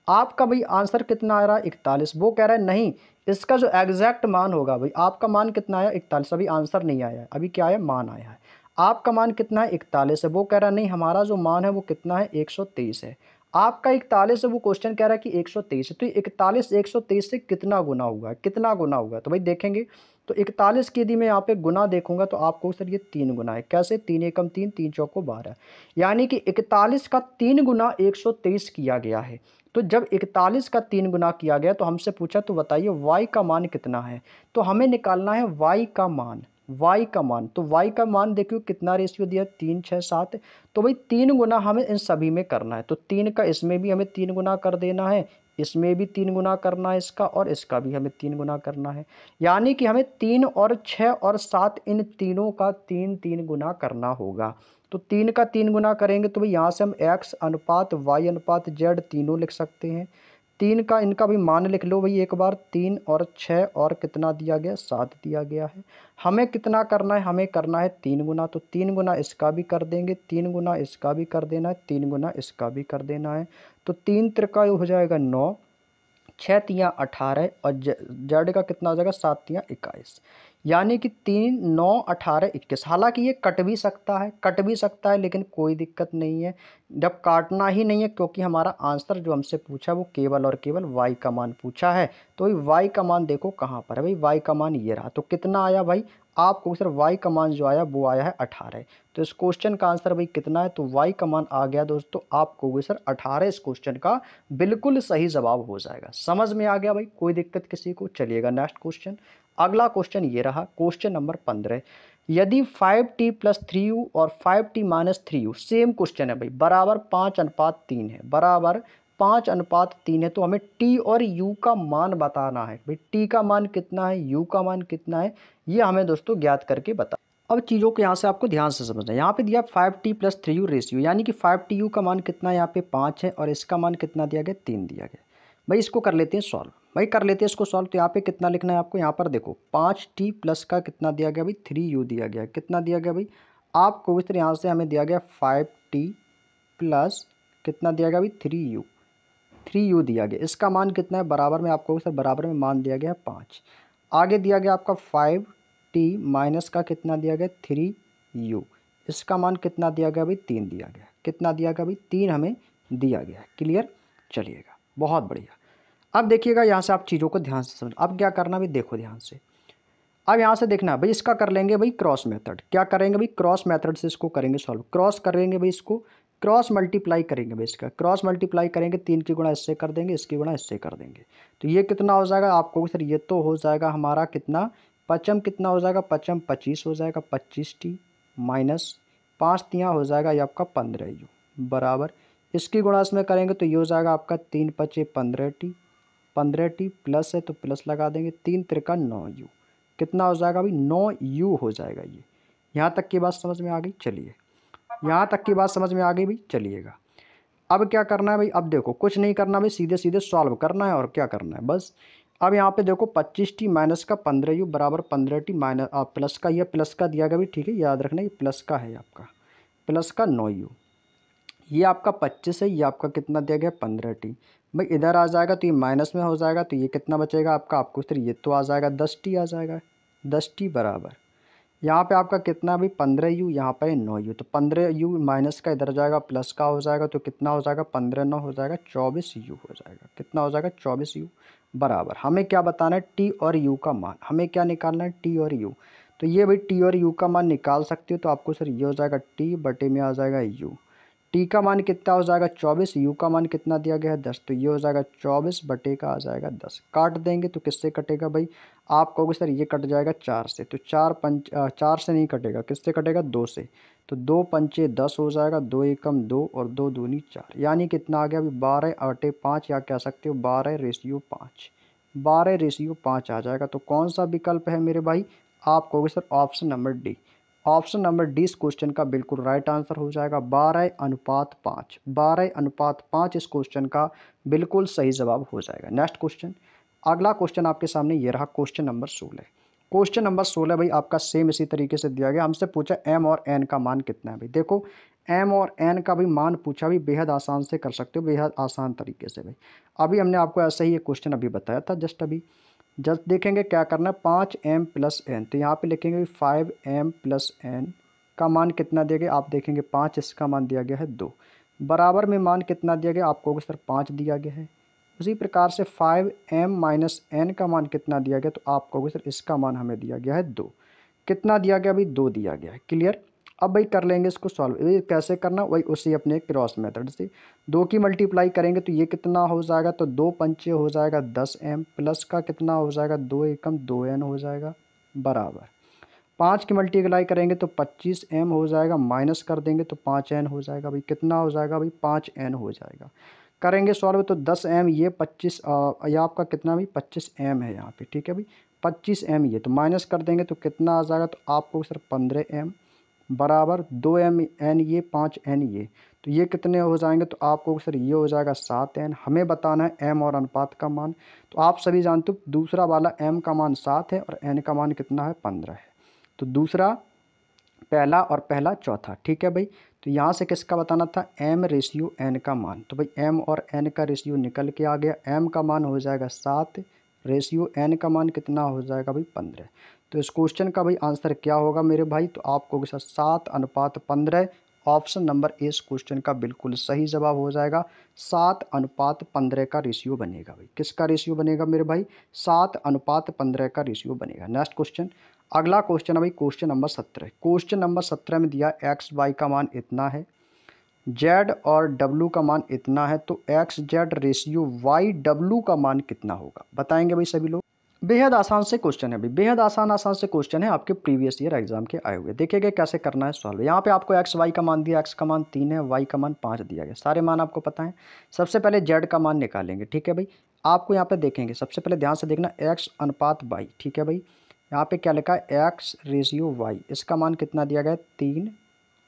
आपका भाई आंसर कितना आ रहा है इकतालीस वो कह रहा है नहीं इसका जो एग्जैक्ट मान होगा भाई आपका मान कितना आया इकतालीस अभी आंसर नहीं आया अभी क्या आया मान आया है आपका मान कितना है इकतालीस है वो कह रहा है नहीं हमारा जो मान है वो कितना है एक सौ तेईस है आपका इकतालीस है वो क्वेश्चन कह रहा है कि एक सौ तेईस तो इकतालीस एक सौ तेईस से कितना गुना हुआ कितना गुना हुआ तो भाई देखेंगे तो इकतालीस की यदि मैं यहाँ पे गुना देखूंगा तो आपको सर ये तीन गुना है कैसे तीन एकम तीन तीन चौको बारह यानी कि इकतालीस का तीन गुना एक सौ तेईस किया गया है तो जब इकतालीस का तीन गुना किया गया तो हमसे पूछा तो बताइए वाई का मान कितना है तो हमें निकालना है वाई का मान y का मान तो y का मान देखियो कितना रेशियो दिया तीन छः सात तो भाई तीन गुना हमें इन सभी में करना है तो तीन का इसमें भी हमें तीन गुना कर देना है इसमें भी तीन गुना करना है इसका और इसका भी हमें तीन गुना करना है यानी कि हमें तीन और छः और सात इन तीनों का तीन तीन गुना करना होगा तो तीन का तीन गुना करेंगे तो भाई यहाँ से हम एक्स अनुपात वाई अनुपात जेड तीनों लिख सकते हैं तीन का इनका भी मान लिख लो भाई एक बार तीन और छः और कितना दिया गया सात दिया गया है हमें कितना करना है हमें करना है तीन गुना तो तीन गुना इसका भी कर देंगे तीन गुना इसका भी कर देना है तीन गुना इसका भी कर देना है तो तीन त्रिका हो जाएगा नौ छः तियाँ अठारह और जड का कितना हो जाएगा सात तियाँ इक्कीस यानी कि तीन नौ अठारह इक्कीस हालांकि ये कट भी सकता है कट भी सकता है लेकिन कोई दिक्कत नहीं है जब काटना ही नहीं है क्योंकि हमारा आंसर जो हमसे पूछा वो केवल और केवल वाई का मान पूछा है तो भाई वाई का मान देखो कहाँ पर है भाई वाई का मान ये रहा तो कितना आया भाई आपको सर वाई का मान जो आया वो आया है अठारह तो इस क्वेश्चन का आंसर भाई कितना है तो वाई का मान आ गया दोस्तों आपको सर अठारह इस क्वेश्चन का बिल्कुल सही जवाब हो जाएगा समझ में आ गया भाई कोई दिक्कत किसी को चलिएगा नेक्स्ट क्वेश्चन अगला क्वेश्चन ये रहा क्वेश्चन नंबर पंद्रह यदि five T plus three U और five T minus three U same question है भाई बराबर पाँच अनुपात तीन है बराबर पाँच अनुपात तीन है तो हमें टी और यू का मान बताना है भाई टी का मान कितना है यू का मान कितना है ये हमें दोस्तों ज्ञात करके बता अब चीज़ों को यहाँ से आपको ध्यान से समझना है यहाँ पे दिया five T plus three U ratio यानी कि फाइव टी यू का मान कितना है यहाँ पे पाँच है और इसका मान कितना दिया गया तीन दिया गया भाई इसको कर लेते हैं सॉल्व भाई कर लेते हैं इसको सॉल्व तो यहाँ पे कितना लिखना है आपको यहाँ पर देखो पाँच टी प्लस का कितना दिया गया भाई थ्री यू दिया गया कितना दिया गया भाई आपको इस तरह यहाँ से हमें दिया गया फाइव टी प्लस कितना दिया गया भाई थ्री यू थ्री यू दिया गया इसका मान कितना है बराबर में आपको सर बराबर में मान दिया गया है पाँच आगे दिया गया आपका फाइव टी माइनस का कितना दिया गया थ्री यू इसका मान कितना दिया गया भाई तीन दिया गया कितना दिया गया भाई तीन हमें दिया गया क्लियर चलिएगा बहुत बढ़िया अब देखिएगा यहाँ से आप चीज़ों को ध्यान से समझ अब क्या करना भाई देखो ध्यान से अब यहाँ से देखना भाई इसका कर लेंगे भाई क्रॉस मेथड क्या करेंगे भाई क्रॉस मेथड से इसको करेंगे सॉल्व क्रॉस करेंगे भाई इसको क्रॉस मल्टीप्लाई करेंगे भाई इसका क्रॉस मल्टीप्लाई करेंगे तीन की गुणा इससे कर देंगे इसकी गुणा इससे कर देंगे तो ये कितना हो जाएगा आपको सर ये तो हो जाएगा हमारा कितना पचम कितना हो जाएगा पचम पच्चीस हो जाएगा पच्चीस टी माइनस पाँच तिया हो जाएगा ये आपका पंद्रह यू बराबर इसकी गुणा इसमें करेंगे तो ये हो जाएगा आपका तीन पचे पंद्रह टी पंद्रह टी प्लस है तो प्लस लगा देंगे तीन तिरका नौ यू कितना हो जाएगा भाई नौ यू हो जाएगा ये यहाँ तक की बात समझ में आ गई चलिए यहाँ तक की बात समझ में आ गई भाई चलिएगा अब क्या करना है भाई अब देखो कुछ नहीं करना भाई सीधे सीधे सॉल्व करना है और क्या करना है बस अब यहाँ पे देखो पच्चीस टी माइनस का पंद्रह यू बराबर पंद्रह टी माइनस प्लस का यह प्लस का दिया गया भाई ठीक है याद रखना ये प्लस का है आपका प्लस का नौ यू ये आपका पच्चीस है ये आपका कितना दिया गया पंद्रह टी भाई इधर आ जाएगा तो ये माइनस में हो जाएगा तो ये कितना बचेगा आपका आपको फिर ये तो आ जाएगा दस टी आ जाएगा दस टी बराबर यहाँ पे आपका कितना भी पंद्रह यू यहाँ पर नौ यू तो पंद्रह यू माइनस का इधर जाएगा प्लस का हो जाएगा तो कितना हो जाएगा पंद्रह नौ हो जाएगा चौबीस यू हो जाएगा कितना हो जाएगा चौबीस यू बराबर हमें क्या बताना है टी और यू का मान हमें क्या निकालना है टी और यू तो ये भाई टी और यू का मान निकाल सकते हो तो आपको सर ये हो जाएगा टी बटे में आ जाएगा यू टी का मान कितना हो जाएगा चौबीस यू का मान कितना दिया गया है दस तो ये हो जाएगा चौबीस बटे का आ जाएगा दस काट देंगे तो किससे कटेगा भाई आप कहोगे सर ये कट जाएगा चार से तो चार पंच चार से नहीं कटेगा किससे कटेगा दो से तो दो पंचे दस हो जाएगा दो एकम दो और दो दूनी चार यानी कितना आ गया अभी बारह अटे पाँच या कह सकते हो बारह रेशियो पाँच बारह रेशियो पाँच आ जाएगा तो कौन सा विकल्प है मेरे भाई आप कहोगे sir option number D option number D इस क्वेश्चन का बिल्कुल राइट आंसर हो जाएगा बारह अनुपात पाँच बारह अनुपात पाँच इस क्वेश्चन का बिल्कुल सही जवाब हो जाएगा नेक्स्ट क्वेश्चन अगला क्वेश्चन आपके सामने ये रहा क्वेश्चन नंबर सोलह क्वेश्चन नंबर सोलह भाई आपका सेम इसी तरीके से दिया गया हमसे पूछा एम और एन का मान कितना है भाई देखो एम और एन का भी मान पूछा भी बेहद आसान से कर सकते हो बेहद आसान तरीके से भाई अभी हमने आपको ऐसा ही ये क्वेश्चन अभी बताया था जस्ट अभी जस्ट देखेंगे क्या करना है पाँच एम प्लस एन तो यहाँ पे लिखेंगे फाइव एम प्लस एन का मान कितना दिया गया आप देखेंगे पाँच इसका मान दिया गया है दो बराबर में मान कितना दिया गया आपको सर पाँच दिया गया है उसी प्रकार से फाइव एम माइनस एन का मान कितना दिया गया तो आपको सर इसका मान हमें दिया गया है दो कितना दिया गया अभी दो दिया गया है क्लियर अब भाई कर लेंगे इसको सॉल्व ये कैसे करना वही उसी अपने क्रॉस मेथड से दो की मल्टीप्लाई करेंगे तो ये कितना हो जाएगा तो दो पंचे हो जाएगा दस एम प्लस का कितना हो जाएगा दो एकम दो एन हो जाएगा बराबर पाँच की मल्टीप्लाई करेंगे तो पच्चीस एम हो जाएगा माइनस कर देंगे तो पाँच एन हो जाएगा भाई कितना हो जाएगा भाई पाँच एन हो जाएगा करेंगे सॉल्व तो दस एम ये पच्चीस ये आपका कितना भी पच्चीस एम है यहाँ पे ठीक है भाई पच्चीस एम ये तो माइनस कर देंगे तो कितना आ जाएगा तो आपको सर पंद्रह एम बराबर दो एम एन ये पाँच एन ये तो ये कितने हो जाएंगे तो आपको सर ये हो जाएगा सात एन हमें बताना है एम और अनुपात का मान तो आप सभी जानते हो दूसरा वाला एम का मान सात है और एन का मान कितना है पंद्रह है तो दूसरा पहला और पहला चौथा ठीक है भाई तो यहाँ से किसका बताना था एम रेशियो एन का मान तो भाई एम और एन का रेशियो निकल के आ गया एम का मान हो जाएगा सात रेशियो एन का मान कितना हो जाएगा भाई पंद्रह तो इस क्वेश्चन का भाई आंसर क्या होगा मेरे भाई तो आपको सात अनुपात पंद्रह ऑप्शन नंबर ए इस क्वेश्चन का बिल्कुल सही जवाब हो जाएगा सात अनुपात पंद्रह का रेशियो बनेगा भाई किसका रेशियो बनेगा मेरे भाई सात अनुपात पंद्रह का रेशियो बनेगा नेक्स्ट क्वेश्चन अगला क्वेश्चन है भाई क्वेश्चन नंबर सत्रह क्वेश्चन नंबर सत्रह में दिया एक्स वाई का मान इतना है जेड और डब्लू का मान इतना है तो X Z ratio Y W का मान कितना होगा बताएंगे भाई सभी लोग बेहद आसान से क्वेश्चन है अभी बेहद आसान आसान से क्वेश्चन है आपके प्रीवियस ईयर एग्जाम के आए हुए देखिएगा कैसे करना है सॉल्व यहाँ पे आपको एक्स वाई का मान दिया एक्स का मान तीन है वाई का मान पाँच दिया गया सारे मान आपको पता है सबसे पहले जेड का मान निकालेंगे ठीक है भाई आपको यहाँ पे देखेंगे सबसे पहले ध्यान से देखना एक्स अनुपात वाई ठीक है भाई यहाँ पर क्या लिखा है एक्स रेशियो वाई इसका मान कितना दिया गया तीन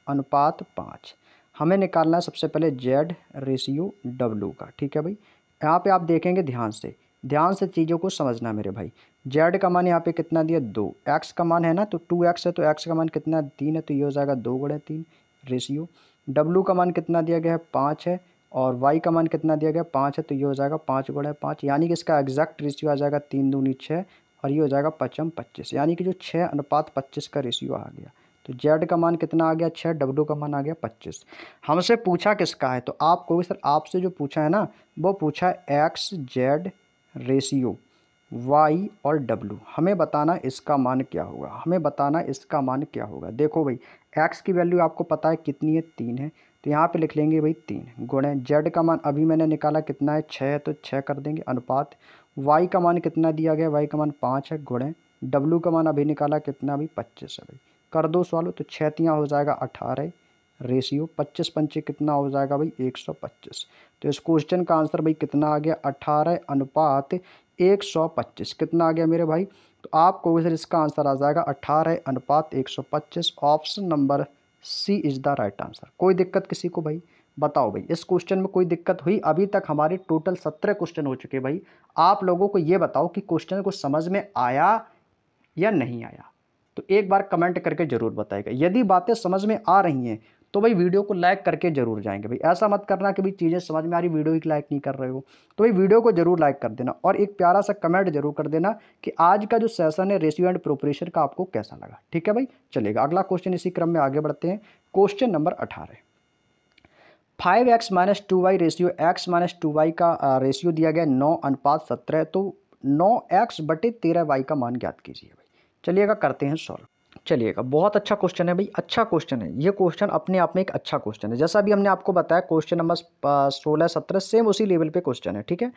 अनुपात पाँच हमें निकालना है सबसे पहले जेड रेशियो डब्लू का ठीक है भाई यहाँ पे आप देखेंगे ध्यान से ध्यान से चीज़ों को समझना मेरे भाई जेड का मान यहाँ पे कितना दिया दो एक्स का मान है ना तो टू एक्स है तो एक्स का मान कितना तीन है तो ये हो जाएगा दो गुड़े तीन रेशियो डब्लू का मान कितना दिया गया है पाँच है और वाई का मान कितना दिया गया पाँच है तो ये हो जाएगा पाँच गुड़ा है पाँच यानी कि इसका एग्जैक्ट रेशियो आ जाएगा तीन दूनी छः और ये हो जाएगा पचम पच्चीस यानी कि जो छः अनुपात पच्चीस का रेशियो आ गया तो जेड का मान कितना आ गया छः डब्लू का मान आ गया पच्चीस हमसे पूछा किसका है तो आपको भी सर आपसे जो पूछा है ना वो पूछा है एक्स जेड रेशियो वाई और डब्लू हमें बताना इसका मान क्या होगा हमें बताना इसका मान क्या होगा देखो भाई एक्स की वैल्यू आपको पता है कितनी है तीन है तो यहाँ पे लिख लेंगे भाई तीन गुणे जेड का मान अभी मैंने निकाला कितना है छः है तो छः कर देंगे अनुपात वाई का मान कितना दिया गया वाई का मान पाँच है गुणे डब्लू का मान अभी निकाला कितना अभी पच्चीस है भाई कर दो सवालों तो छतियाँ हो जाएगा अठारह रेशियो पच्चीस पंचे कितना हो जाएगा भाई एक सौ पच्चीस तो इस क्वेश्चन का आंसर भाई कितना आ गया अठारह अनुपात एक सौ पच्चीस कितना आ गया मेरे भाई तो आपको सर इसका आंसर आ जाएगा अठारह अनुपात एक सौ पच्चीस option number C is the right answer कोई दिक्कत किसी को भाई बताओ भाई इस क्वेश्चन में कोई दिक्कत हुई अभी तक हमारे टोटल सत्रह क्वेश्चन हो चुके भाई आप लोगों को ये बताओ कि क्वेश्चन को समझ में आया या नहीं आया तो एक बार कमेंट करके ज़रूर बताएगा यदि बातें समझ में आ रही हैं तो भाई वीडियो को लाइक करके जरूर जाएंगे भाई ऐसा मत करना कि भाई चीज़ें समझ में आ रही वीडियो ही लाइक नहीं कर रहे हो तो भाई वीडियो को जरूर लाइक कर देना और एक प्यारा सा कमेंट जरूर कर देना कि आज का जो सेशन है रेशियो एंड प्रोपरेशन का आपको कैसा लगा ठीक है भाई चलेगा अगला क्वेश्चन इसी क्रम में आगे बढ़ते हैं क्वेश्चन नंबर अठारह five X minus two Y ratio X minus two Y का रेशियो दिया गया नौ अनुपात सत्रह तो नौ एक्स बटे तेरह वाई का मान ज्ञात कीजिए भाई चलिएगा करते हैं सॉल्व चलिएगा बहुत अच्छा क्वेश्चन है भाई अच्छा क्वेश्चन है ये क्वेश्चन अपने आप में एक अच्छा क्वेश्चन है जैसा भी हमने आपको बताया क्वेश्चन नंबर सोलह सत्रह सेम उसी लेवल पे क्वेश्चन है ठीक है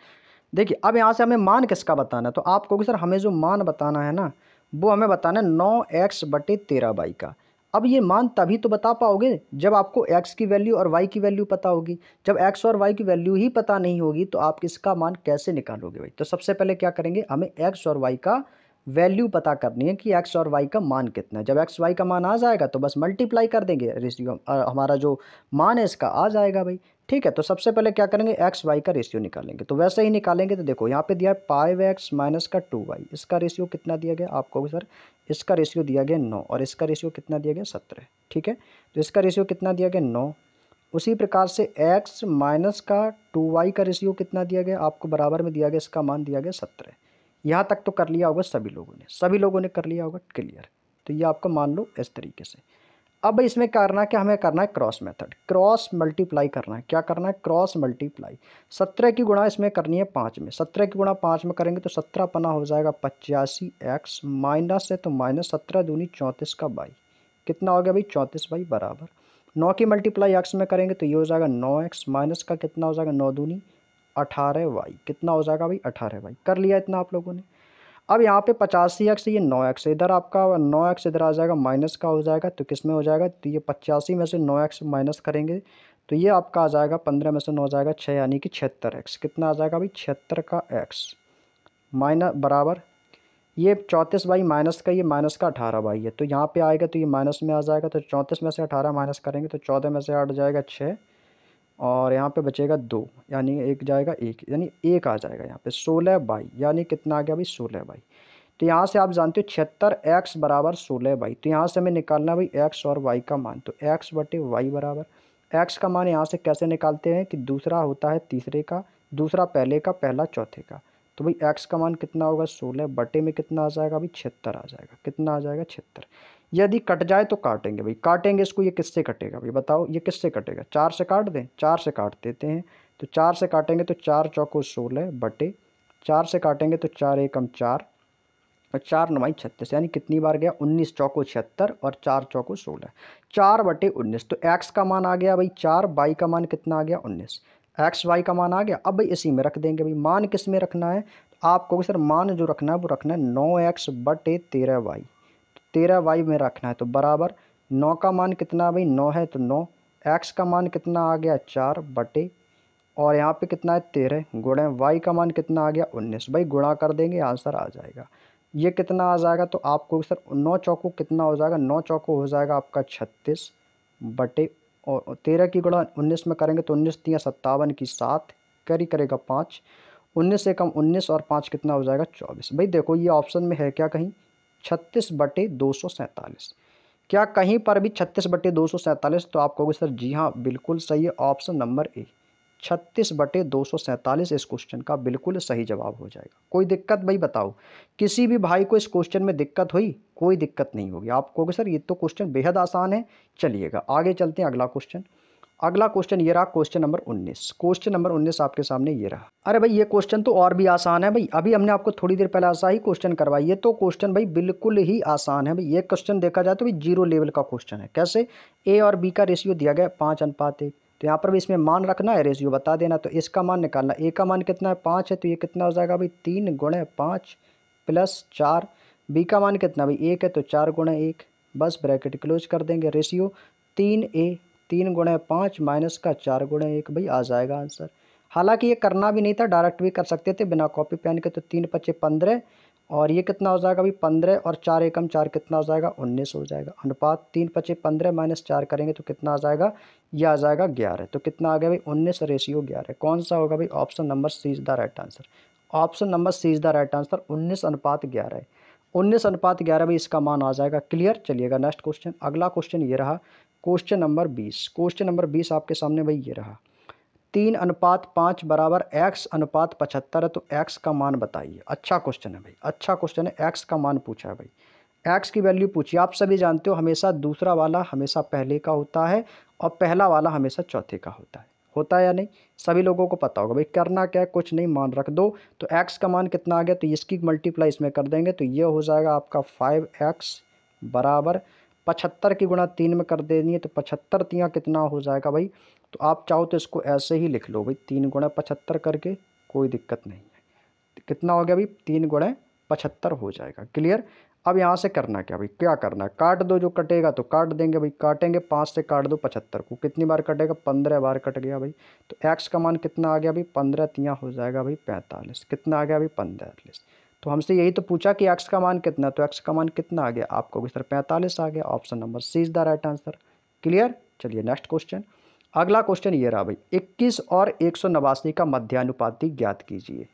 देखिए अब यहाँ से हमें मान किसका बताना है तो आप कहोगे सर हमें जो मान बताना है ना वो हमें बताना है नौ एक्स बटे तेरह बाई का अब ये मान तभी तो बता पाओगे जब आपको एक्स की वैल्यू और वाई की वैल्यू पता होगी जब एक्स और वाई की वैल्यू ही पता नहीं होगी तो आप इसका मान कैसे निकालोगे भाई तो सबसे पहले क्या करेंगे हमें एक्स और वाई का वैल्यू पता करनी है कि एक्स और वाई का मान कितना है जब एक्स वाई का मान आ जाएगा तो बस मल्टीप्लाई कर देंगे रेशियो हमारा जो मान है इसका आ जाएगा भाई ठीक है तो सबसे पहले क्या करेंगे एक्स वाई का रेशियो निकालेंगे तो वैसे ही निकालेंगे तो देखो यहाँ पे दिया है फाइव एक्स माइनस का टू वाई इसका रेशियो कितना दिया गया आपको भी सर इसका रेशियो दिया गया नौ और इसका रेशियो कितना दिया गया सत्रह ठीक है तो इसका रेशियो कितना दिया गया नौ उसी प्रकार से एक्स माइनस का टू वाई का रेशियो कितना दिया गया आपको बराबर में दिया गया इसका मान दिया गया सत्रह यहाँ तक तो कर लिया होगा सभी लोगों ने सभी लोगों ने कर लिया होगा क्लियर तो ये आपको मान लो इस तरीके से अब इसमें करना क्या हमें करना है क्रॉस मेथड क्रॉस मल्टीप्लाई करना है क्या करना है क्रॉस मल्टीप्लाई सत्रह की गुणा इसमें करनी है पाँच में सत्रह की गुणा पाँच में करेंगे तो सत्रह पना हो जाएगा पचासी एक्स माइनस है तो माइनस सत्रह दूनी चौंतीस का बाई कितना हो गया भाई चौंतीस बाई बराबर नौ की मल्टीप्लाई एक्स में करेंगे तो ये हो जाएगा नौ एक्स माइनस का कितना हो जाएगा नौ दूनी अठारह वाई कितना हो जाएगा भाई अठारह वाई कर लिया इतना आप लोगों ने अब यहाँ पे पचासी एक्स ये नौ एक्स इधर आपका नौ एक्स इधर आ जाएगा माइनस का हो जाएगा तो किस में हो जाएगा तो ये पचासी में से नौ एक्स माइनस करेंगे तो ये आपका आ जाएगा पंद्रह में से नौ जाएगा छः यानी कि छिहत्तर एक्स कितना आ जाएगा भाई छिहत्तर का एक्स माइनस बराबर ये चौंतीस बाई माइनस का ये माइनस का अठारह बाई है तो यहाँ पे आएगा तो ये माइनस में आ जाएगा तो चौंतीस में से अठारह माइनस करेंगे तो चौदह में से आठ जाएगा छः और यहाँ पे बचेगा दो यानी एक जाएगा एक यानी एक आ जाएगा यहाँ पे सोलह बाई यानी कितना आ गया भाई सोलह बाई तो यहाँ से आप जानते हो छिहत्तर एक्स बराबर सोलह बाई तो यहाँ से हमें निकालना भाई एक्स और वाई का मान तो एक्स बटे वाई बराबर एक्स का मान यहाँ से कैसे निकालते हैं कि दूसरा होता है तीसरे का दूसरा पहले का पहला चौथे का तो भाई एक्स का मान कितना होगा सोलह बटे में कितना आ जाएगा भाई छिहत्तर आ जाएगा कितना आ जाएगा छिहत्तर यदि कट जाए तो काटेंगे भाई काटेंगे इसको ये किससे कटेगा भाई बताओ ये किससे कटेगा चार से काट दें चार से काट देते हैं तो चार से काटेंगे तो चार चौको सोलह बटे चार से काटेंगे तो चार एकम चार और चार नवाई छत्तीस यानी कितनी बार गया उन्नीस चौको छिहत्तर और चार चौको सोलह चार बटे उन्नीस तो एक्स का मान आ गया भाई चार वाई का मान कितना आ गया उन्नीस एक्स वाई का मान आ गया अब भाई इसी में रख देंगे भाई मान किस में रखना है आपको सर मान जो रखना है वो रखना है नौ एक्स बटे तेरह वाई तेरह वाई में रखना है तो बराबर नौ का मान कितना भाई नौ है तो नौ एक्स का मान कितना आ गया चार बटे और यहाँ पे कितना है तेरह गुणे वाई का मान कितना आ गया उन्नीस भाई गुणा कर देंगे आंसर आ जाएगा ये कितना आ जाएगा तो आपको सर नौ चौको कितना हो जाएगा नौ चौको हो जाएगा आपका छत्तीस बटे और तेरह की गुणा उन्नीस में करेंगे तो उन्नीस तिया सत्तावन की सात करी करेगा पाँच उन्नीस से कम उन्नीस और पाँच कितना हो जाएगा चौबीस भाई देखो ये ऑप्शन में है क्या कहीं छत्तीस बटे दो सौ सैंतालीस क्या कहीं पर भी छत्तीस बटे दो सौ सैंतालीस तो आप कहोगे सर जी हाँ बिल्कुल सही है ऑप्शन नंबर ए छत्तीस बटे दो सौ सैंतालीस इस क्वेश्चन का बिल्कुल सही जवाब हो जाएगा कोई दिक्कत भाई बताओ किसी भी भाई को इस क्वेश्चन में दिक्कत हुई कोई दिक्कत नहीं होगी आप कहोगे सर ये तो क्वेश्चन बेहद आसान है चलिएगा आगे चलते हैं अगला क्वेश्चन अगला क्वेश्चन ये रहा क्वेश्चन नंबर 19 क्वेश्चन नंबर 19 आपके सामने ये रहा अरे भाई ये क्वेश्चन तो और भी आसान है भाई अभी हमने आपको थोड़ी देर पहले ऐसा ही क्वेश्चन करवाई ये तो क्वेश्चन भाई बिल्कुल ही आसान है भाई ये क्वेश्चन देखा जाए तो भाई जीरो लेवल का क्वेश्चन है कैसे ए और बी का रेशियो दिया गया पाँच अनुपात एक तो यहाँ पर भी इसमें मान रखना है रेशियो बता देना तो इसका मान निकालना ए का मान कितना है पाँच है तो ये कितना हो जाएगा भाई तीन गुणे पाँच प्लस चार बी का मान कितना भाई एक है तो चार गुणे एक बस ब्रैकेट क्लोज कर देंगे रेशियो तीन ए तीन गुणे पाँच माइनस का चार गुणे एक भाई आ जाएगा आंसर हालांकि ये करना भी नहीं था डायरेक्ट भी कर सकते थे बिना कॉपी पेन के तो तीन पच्चे पंद्रह और ये कितना हो जाएगा भाई पंद्रह और चार एकम चार कितना हो जाएगा उन्नीस हो जाएगा अनुपात तीन पचे पंद्रह माइनस चार करेंगे तो कितना आ जाएगा ये आ जाएगा ग्यारह तो कितना आ गया भाई उन्नीस रेशियो ग्यारह कौन सा होगा भाई option number C is the right answer option number C is the right answer उन्नीस अनुपात ग्यारह उन्नीस अनुपात ग्यारह भी इसका मान आ जाएगा क्लियर चलिएगा नेक्स्ट क्वेश्चन अगला क्वेश्चन ये रहा क्वेश्चन नंबर बीस क्वेश्चन नंबर बीस आपके सामने भाई ये रहा तीन अनुपात पाँच बराबर एक्स अनुपात पचहत्तर है तो एक्स का मान बताइए अच्छा क्वेश्चन है भाई अच्छा क्वेश्चन है एक्स का मान पूछा है भाई एक्स की वैल्यू पूछिए आप सभी जानते हो हमेशा दूसरा वाला हमेशा पहले का होता है और पहला वाला हमेशा चौथे का होता है होता है या नहीं सभी लोगों को पता होगा भाई करना क्या है कुछ नहीं मान रख दो तो एक्स का मान कितना आ गया तो इसकी मल्टीप्लाई इसमें कर देंगे तो ये हो जाएगा आपका फाइव एक्स बराबर पचहत्तर की गुणा तीन में कर देनी है तो पचहत्तर तियाँ कितना हो जाएगा भाई तो आप चाहो तो इसको ऐसे ही लिख लो भाई तीन गुणा पचहत्तर करके कोई दिक्कत नहीं है तो कितना हो गया भाई तीन गुणा पचहत्तर हो जाएगा क्लियर अब यहाँ से करना क्या भाई क्या करना है काट दो जो कटेगा तो काट देंगे भाई काटेंगे पाँच से काट दो पचहत्तर को कितनी बार कटेगा पंद्रह बार कट गया भाई तो एक्स का मान कितना आ गया भाई पंद्रह तियाँ हो जाएगा भाई पैंतालीस कितना आ गया भाई पंद्रह तो हमसे यही तो पूछा कि एक्स का मान कितना तो एक्स का मान कितना आ गया आपको भी सर पैंतालीस आ गया option number C is the right answer clear चलिए नेक्स्ट क्वेश्चन अगला क्वेश्चन ये रहा भाई इक्कीस और एक सौ नवासी का मध्यानुपाति ज्ञात कीजिए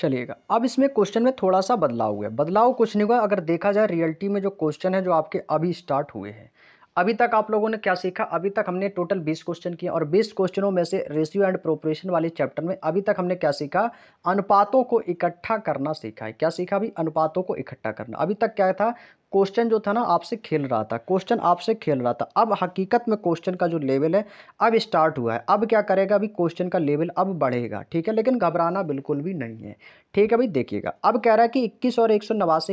चलिएगा अब इसमें क्वेश्चन में थोड़ा सा बदलाव हुआ है बदलाव कुछ नहीं हुआ अगर देखा जाए रियलिटी में जो क्वेश्चन है जो आपके अभी स्टार्ट हुए हैं अभी तक आप लोगों ने क्या सीखा अभी तक हमने टोटल 20 क्वेश्चन किए और 20 क्वेश्चनों में से रेशियो एंड प्रोपरेशन वाले चैप्टर में अभी तक हमने क्या सीखा अनुपातों को इकट्ठा करना सीखा है क्या सीखा अभी अनुपातों को इकट्ठा करना अभी तक क्या था क्वेश्चन जो था ना आपसे खेल रहा था क्वेश्चन आपसे खेल रहा था अब हकीकत में क्वेश्चन का जो लेवल है अब स्टार्ट हुआ है अब क्या करेगा अभी क्वेश्चन का लेवल अब बढ़ेगा ठीक है लेकिन घबराना बिल्कुल भी नहीं है ठीक है भाई देखिएगा अब कह रहा है कि इक्कीस और एक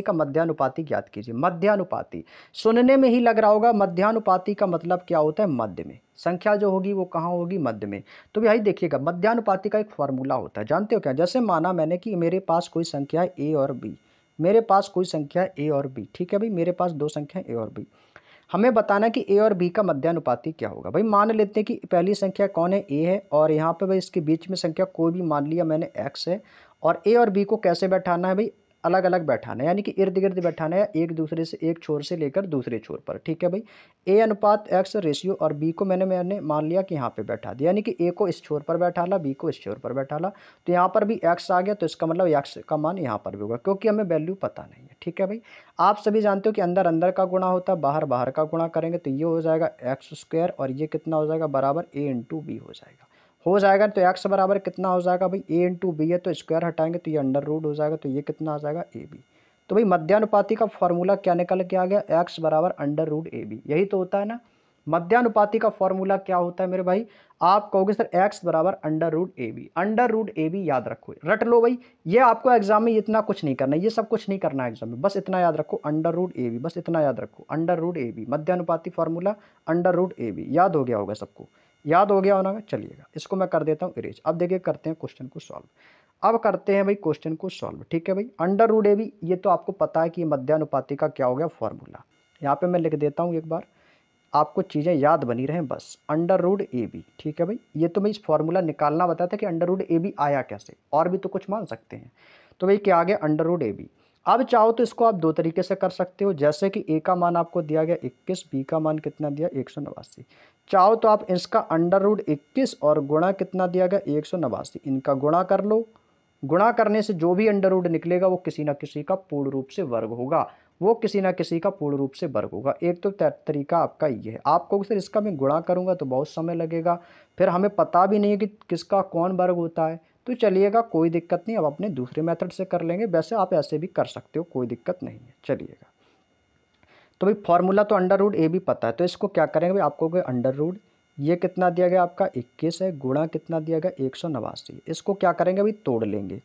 का मध्यानुपाति ज्ञात कीजिए मध्यानुपाति सुनने में ही लग रहा होगा मध्यानुपाति का मतलब क्या होता है मध्य में संख्या जो होगी वो कहाँ होगी मध्य में तो भाई देखिएगा मध्यानुपाति का एक फार्मूला होता है जानते हो क्या जैसे माना मैंने कि मेरे पास कोई संख्या है ए और बी मेरे पास कोई संख्या ए और बी ठीक है भाई मेरे पास दो संख्या ए और बी हमें बताना कि ए और बी का मध्यानुपाति क्या होगा भाई मान लेते हैं कि पहली संख्या कौन है ए है और यहाँ पे भाई इसके बीच में संख्या कोई भी मान लिया मैंने एक्स है और ए और बी को कैसे बैठाना है भाई अलग अलग बैठाना है यानी कि इर्द गिर्द बैठाना है एक दूसरे से एक छोर से लेकर दूसरे छोर पर ठीक है भाई ए अनुपात एक्स रेशियो और बी को मैंने मैंने मान लिया कि यहाँ पे बैठा दिया यानी कि ए को इस छोर पर बैठा ला बी को इस छोर पर बैठा ला तो यहाँ पर भी एक्स आ गया तो इसका मतलब एक्स का मान यहाँ पर भी होगा क्योंकि हमें वैल्यू पता नहीं है ठीक है भाई आप सभी जानते हो कि अंदर अंदर का गुणा होता है बाहर बाहर का गुणा करेंगे तो ये हो जाएगा एक्स और ये कितना हो जाएगा बराबर ए इंटू बी हो जाएगा हो जाएगा तो एक्स बराबर कितना हो जाएगा भाई ए इंटू बी है तो स्क्वायर हटाएंगे तो ये अंडर रूट हो जाएगा तो ये कितना आ जाएगा ए बी तो भाई मध्यानुपाति का फॉर्मूला क्या निकल के आ गया एक्स बराबर अंडर रूट ए बी यही तो होता है ना मध्यानुपाति का फॉर्मूला क्या होता है मेरे भाई आप कहोगे सर एक्स बराबर under root A B under root A B याद रखो रट लो भाई ये आपको एग्जाम में इतना कुछ नहीं करना ये सब कुछ नहीं करना एग्जाम में बस इतना याद रखो अंडर रूट ए बी बस इतना याद रखो अंडर रूट ए बी मध्यानुपाति formula under root A B याद हो गया होगा सबको याद हो गया होना चलिएगा इसको मैं कर देता हूँ इरेज अब देखिए करते हैं क्वेश्चन को सॉल्व अब करते हैं भाई क्वेश्चन को सॉल्व ठीक है भाई अंडर रूड ए भी ये तो आपको पता है कि मध्यानुपाति का क्या हो गया फॉर्मूला यहाँ पे मैं लिख देता हूँ एक बार आपको चीज़ें याद बनी रहें बस अंडर रूड ए बी ठीक है भाई ये तो मैं इस फॉर्मूला निकालना बताया था कि अंडर रूड ए बी आया कैसे और भी तो कुछ मान सकते हैं तो भाई क्या आ गया अंडर रूड ए बी अब चाहो तो इसको आप दो तरीके से कर सकते हो जैसे कि ए का मान आपको दिया गया इक्कीस बी का मान कितना दिया एक सौ नवासी चाहो तो आप इसका अंडर रूड इक्कीस और गुणा कितना दिया गया एक सौ नवासी इनका गुणा कर लो गुणा करने से जो भी अंडर रूड निकलेगा वो किसी ना किसी का पूर्ण रूप से वर्ग होगा वो किसी ना किसी का पूर्ण रूप से वर्ग होगा एक तो तरीका आपका ये है आपको फिर इसका मैं गुणा करूँगा तो बहुत समय लगेगा फिर हमें पता भी नहीं है कि किसका कौन वर्ग होता है तो चलिएगा कोई दिक्कत नहीं अब अपने दूसरे मेथड से कर लेंगे वैसे आप ऐसे भी कर सकते हो कोई दिक्कत नहीं है चलिएगा तो भाई फार्मूला तो अंडर रूड ए भी पता है तो इसको क्या करेंगे भाई आपको अंडर रूड ये कितना दिया गया आपका इक्कीस है गुणा कितना दिया गया एक सौ नवासी इसको क्या करेंगे भाई तोड़ लेंगे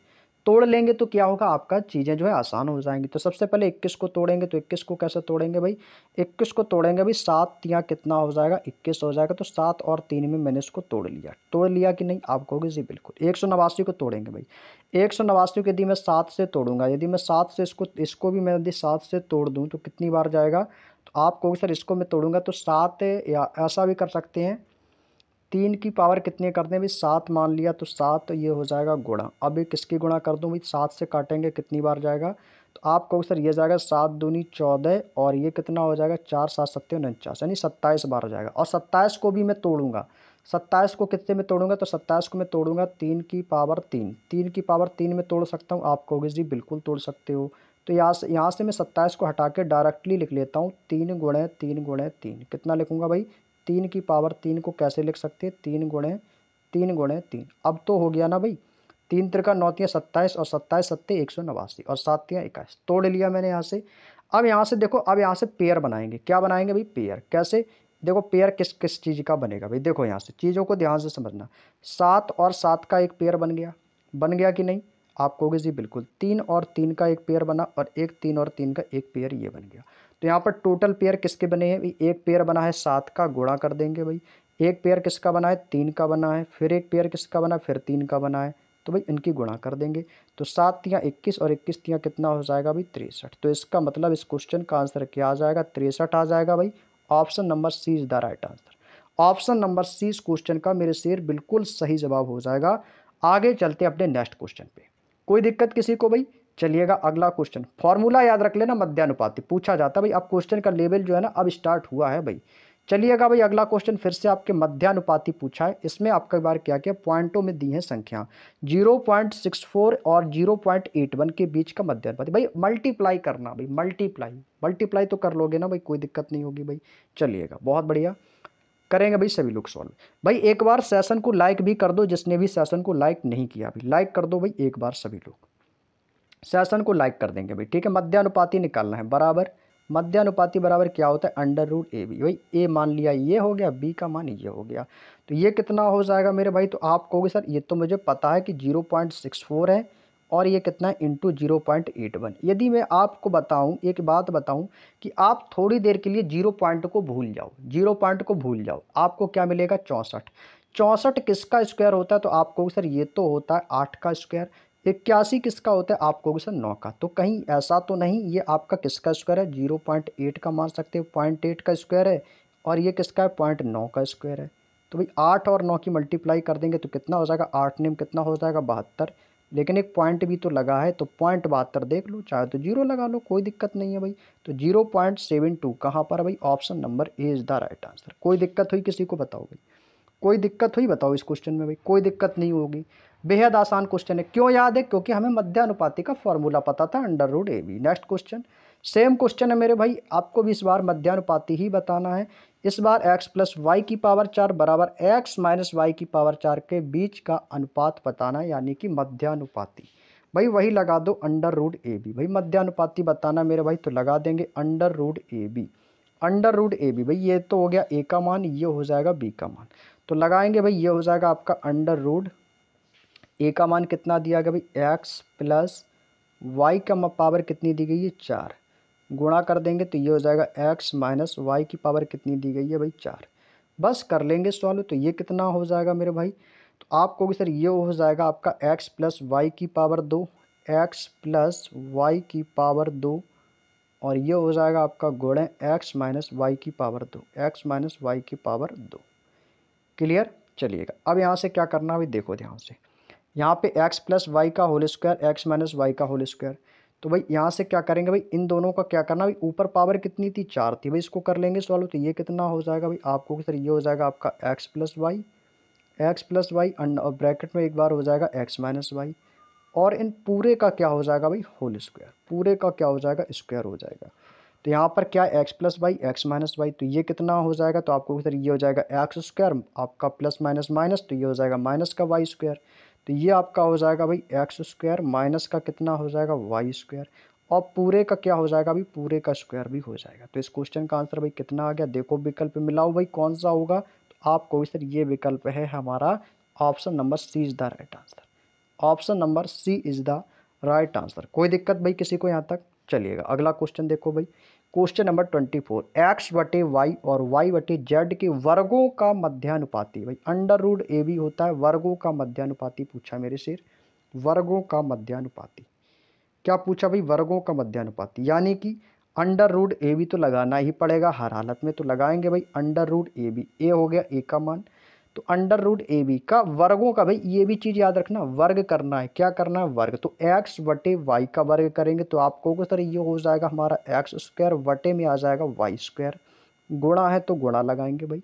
तोड़ लेंगे तो क्या होगा आपका चीज़ें जो है आसान हो जाएंगी तो सबसे पहले इक्कीस को तोड़ेंगे तो इक्कीस को कैसे तोड़ेंगे भाई इक्कीस को तोड़ेंगे भाई सात या कितना हो जाएगा इक्कीस हो जाएगा तो सात और तीन में मैंने इसको तोड़ लिया तोड़ लिया कि नहीं आप कहोगे जी बिल्कुल एक सौ नवासी को तोड़ेंगे भाई एक सौ नवासी को यदि मैं सात से तोड़ूंगा यदि मैं सात से इसको इसको भी मैं यदि सात से तोड़ दूँ तो कितनी बार जाएगा तो आप कहोगे सर इसको मैं तोड़ूंगा तो सात या ऐसा भी कर सकते हैं तीन की पावर कितने कर दें भाई सात मान लिया तो सात तो ये हो जाएगा गुणा अब ये किसकी गुणा कर दूँ भाई सात से काटेंगे कितनी बार जाएगा तो आपको सर ये जाएगा सात दूनी चौदह और ये कितना हो जाएगा चार सात सत्ते उनचास यानी सत्ताईस बार हो जाएगा और सत्ताईस को भी मैं तोड़ूंगा सत्ताईस को कितने में तोड़ूंगा तो सत्ताईस को मैं तोड़ूंगा तीन की पावर तीन तीन की पावर तीन में तोड़ सकता हूँ आप कहोगे जी बिल्कुल तोड़ सकते हो तो यहाँ से यहाँ से मैं सत्ताईस को हटा के डायरेक्टली लिख लेता हूँ तीन गुणे तीन गुणे तीन कितना लिखूंगा भाई तीन की पावर तीन को कैसे लिख सकते हैं तीन गुणे तीन गुणे तीन अब तो हो गया ना भाई तीन त्रिका नौतियाँ सत्ताईस और सत्ताईस सत्ते एक सौ नवासी और सातियाँ इक्कीस तोड़ लिया मैंने यहाँ से अब यहाँ से देखो अब यहाँ से पेयर बनाएंगे क्या बनाएंगे भाई पेयर कैसे देखो पेयर किस किस चीज़ का बनेगा भाई देखो यहाँ से चीज़ों को ध्यान से समझना सात और सात का एक पेयर बन गया बन गया कि नहीं आप कहोगे जी बिल्कुल तीन और तीन का एक पेयर बना और एक तीन और तीन का एक पेयर ये बन गया तो यहाँ पर टोटल पेयर किसके बने हैं भाई एक पेयर बना है सात का गुणा कर देंगे भाई एक पेयर किसका बना है तीन का बना है फिर एक पेयर किसका बना फिर तीन का बना है तो भाई इनकी गुणा कर देंगे तो सात तियाँ इक्कीस और इक्कीस तियाँ कितना हो जाएगा भाई तिरसठ तो इसका मतलब इस क्वेश्चन का आंसर क्या आ जाएगा तिरसठ आ जाएगा भाई option number C is the right answer option number C इस क्वेश्चन का मेरे शेर बिल्कुल सही जवाब हो जाएगा आगे चलते अपने नेक्स्ट क्वेश्चन पे कोई दिक्कत किसी को भाई चलिएगा अगला क्वेश्चन फॉर्मूला याद रख लेना मध्यानुपाति पूछा जाता है भाई अब क्वेश्चन का लेवल जो है ना अब स्टार्ट हुआ है भाई चलिएगा भाई अगला क्वेश्चन फिर से आपके मध्यानुपाती पूछा है इसमें आपका बार क्या क्या पॉइंटों में दी है संख्या 0.64 और 0.81 के बीच का मध्यानुपाती भाई मल्टीप्लाई करना भाई मल्टीप्लाई मल्टीप्लाई तो कर लोगे ना भाई कोई दिक्कत नहीं होगी भाई चलिएगा बहुत बढ़िया करेंगे भाई सभी लोग सॉल्व भाई एक बार सेशन को लाइक भी कर दो जिसने भी सेशन को लाइक नहीं किया भाई लाइक कर दो भाई एक बार सभी लोग सेशन को लाइक कर देंगे भाई ठीक है मध्यानुपाति निकालना है बराबर मध्यानुपाति बराबर क्या होता है अंडर रूट ए बी भाई ए मान लिया ये हो गया बी का मान ये हो गया तो ये कितना हो जाएगा मेरे भाई तो आप कहोगे सर ये तो मुझे पता है कि जीरो पॉइंट सिक्स फोर है और ये कितना है into zero point eight one यदि मैं आपको बताऊं एक बात बताऊं कि आप थोड़ी देर के लिए जीरो पॉइंट को भूल जाओ जीरो पॉइंट को भूल जाओ आपको क्या मिलेगा चौंसठ चौंसठ किसका स्क्वायर होता है तो आपको सर ये तो होता है आठ का स्क्वायर इक्यासी किसका होता है आपको क्वेश्चन नौ का तो कहीं ऐसा तो नहीं ये आपका किसका स्क्वायर है जीरो पॉइंट एट का मान सकते हो पॉइंट एट का स्क्वायर है और ये किसका है पॉइंट नौ का स्क्वायर है तो भाई आठ और नौ की मल्टीप्लाई कर देंगे तो कितना हो जाएगा आठ नेम कितना हो जाएगा बहत्तर लेकिन एक पॉइंट भी तो लगा है तो पॉइंट बहत्तर देख लो चाहे तो जीरो लगा लो कोई दिक्कत नहीं है भाई तो जीरो पॉइंट सेवन टू कहाँ पर है भाई option number A is the right answer कोई दिक्कत हुई किसी को बताओ भाई कोई दिक्कत हुई बताओ इस क्वेश्चन में भाई कोई दिक्कत नहीं होगी बेहद आसान क्वेश्चन है क्यों याद है क्योंकि हमें अनुपाति का फॉर्मूला पता था under root A B next question same question है मेरे भाई आपको भी इस बार मध्यानुपाति ही बताना है इस बार x प्लस वाई की पावर चार बराबर एक्स माइनस वाई की पावर चार के बीच का अनुपात बताना है यानी कि मध्यानुपाति भाई वही लगा दो अंडर रूड ए बी भाई मध्यानुपाति बताना मेरे भाई तो लगा देंगे under root A B under root A B भाई ये तो हो गया ए का मान ये हो जाएगा बी का मान तो लगाएंगे भाई ये हो जाएगा आपका अंडर रूड ए का मान कितना दिया गया भाई एक्स प्लस वाई का पावर कितनी दी गई है चार गुणा कर देंगे तो ये हो जाएगा एक्स माइनस वाई की पावर कितनी दी गई है भाई चार बस कर लेंगे सॉल्व तो ये कितना हो जाएगा मेरे भाई तो आपको भी सर ये हो जाएगा आपका एक्स प्लस वाई की पावर दो एक्स प्लस वाई की पावर दो और ये हो जाएगा आपका गुण एक्स माइनस वाई की पावर दो एक्स माइनस वाई की पावर दो क्लियर चलिएगा अब यहाँ से क्या करना है भाई देखो ध्यान से यहाँ पे x प्लस वाई का whole square X minus Y का होल स्क्वायर तो भाई यहाँ से क्या करेंगे भाई इन दोनों का क्या करना भाई ऊपर पावर कितनी थी चार थी भाई इसको कर लेंगे सॉल्व तो ये कितना हो जाएगा भाई आपको सर ये हो जाएगा आपका X plus Y X plus Y और ब्रैकेट में एक बार हो जाएगा एक्स माइनस वाई और इन पूरे का क्या हो जाएगा भाई होल स्क्वायर पूरे का क्या हो जाएगा स्क्वायर हो जाएगा तो यहाँ पर क्या X plus Y X minus Y तो ये कितना हो जाएगा तो आपको सर ये हो जाएगा एक्स स्क्वायर आपका प्लस माइनस माइनस तो ये हो जाएगा माइनस का वाई स्क्वायर तो ये आपका हो जाएगा भाई एक्स स्क्वायर माइनस का कितना हो जाएगा वाई स्क्वायर और पूरे का क्या हो जाएगा भाई पूरे का स्क्वायर भी हो जाएगा तो इस क्वेश्चन का आंसर भाई कितना आ गया देखो विकल्प मिलाओ भाई कौन सा होगा तो आपको सर ये विकल्प है हमारा option number C is the right answer option number C is the right answer कोई दिक्कत भाई किसी को यहाँ तक चलिएगा अगला क्वेश्चन देखो भाई question number twenty four X बटे वाई और वाई बटे जेड के वर्गों का मध्यानुपाती भाई अंडर रूड ए भी होता है वर्गों का मध्यानुपाती पूछा मेरे से वर्गों का मध्यानुपाती क्या पूछा भाई वर्गों का मध्यानुपाती यानी कि अंडर रूड ए भी तो लगाना ही पड़ेगा हर हालत में तो लगाएंगे भाई अंडर रूड ए भी ए हो गया ए का मान तो अंडर रूट ए बी का वर्गों का भाई ये भी चीज़ याद रखना वर्ग करना है क्या करना है वर्ग तो एक्स वटे वाई का वर्ग करेंगे तो आपको कहोगे सर ये हो जाएगा हमारा एक्स स्क्वायर वटे में आ जाएगा वाई स्क्वायर गुणा है तो गुणा लगाएंगे भाई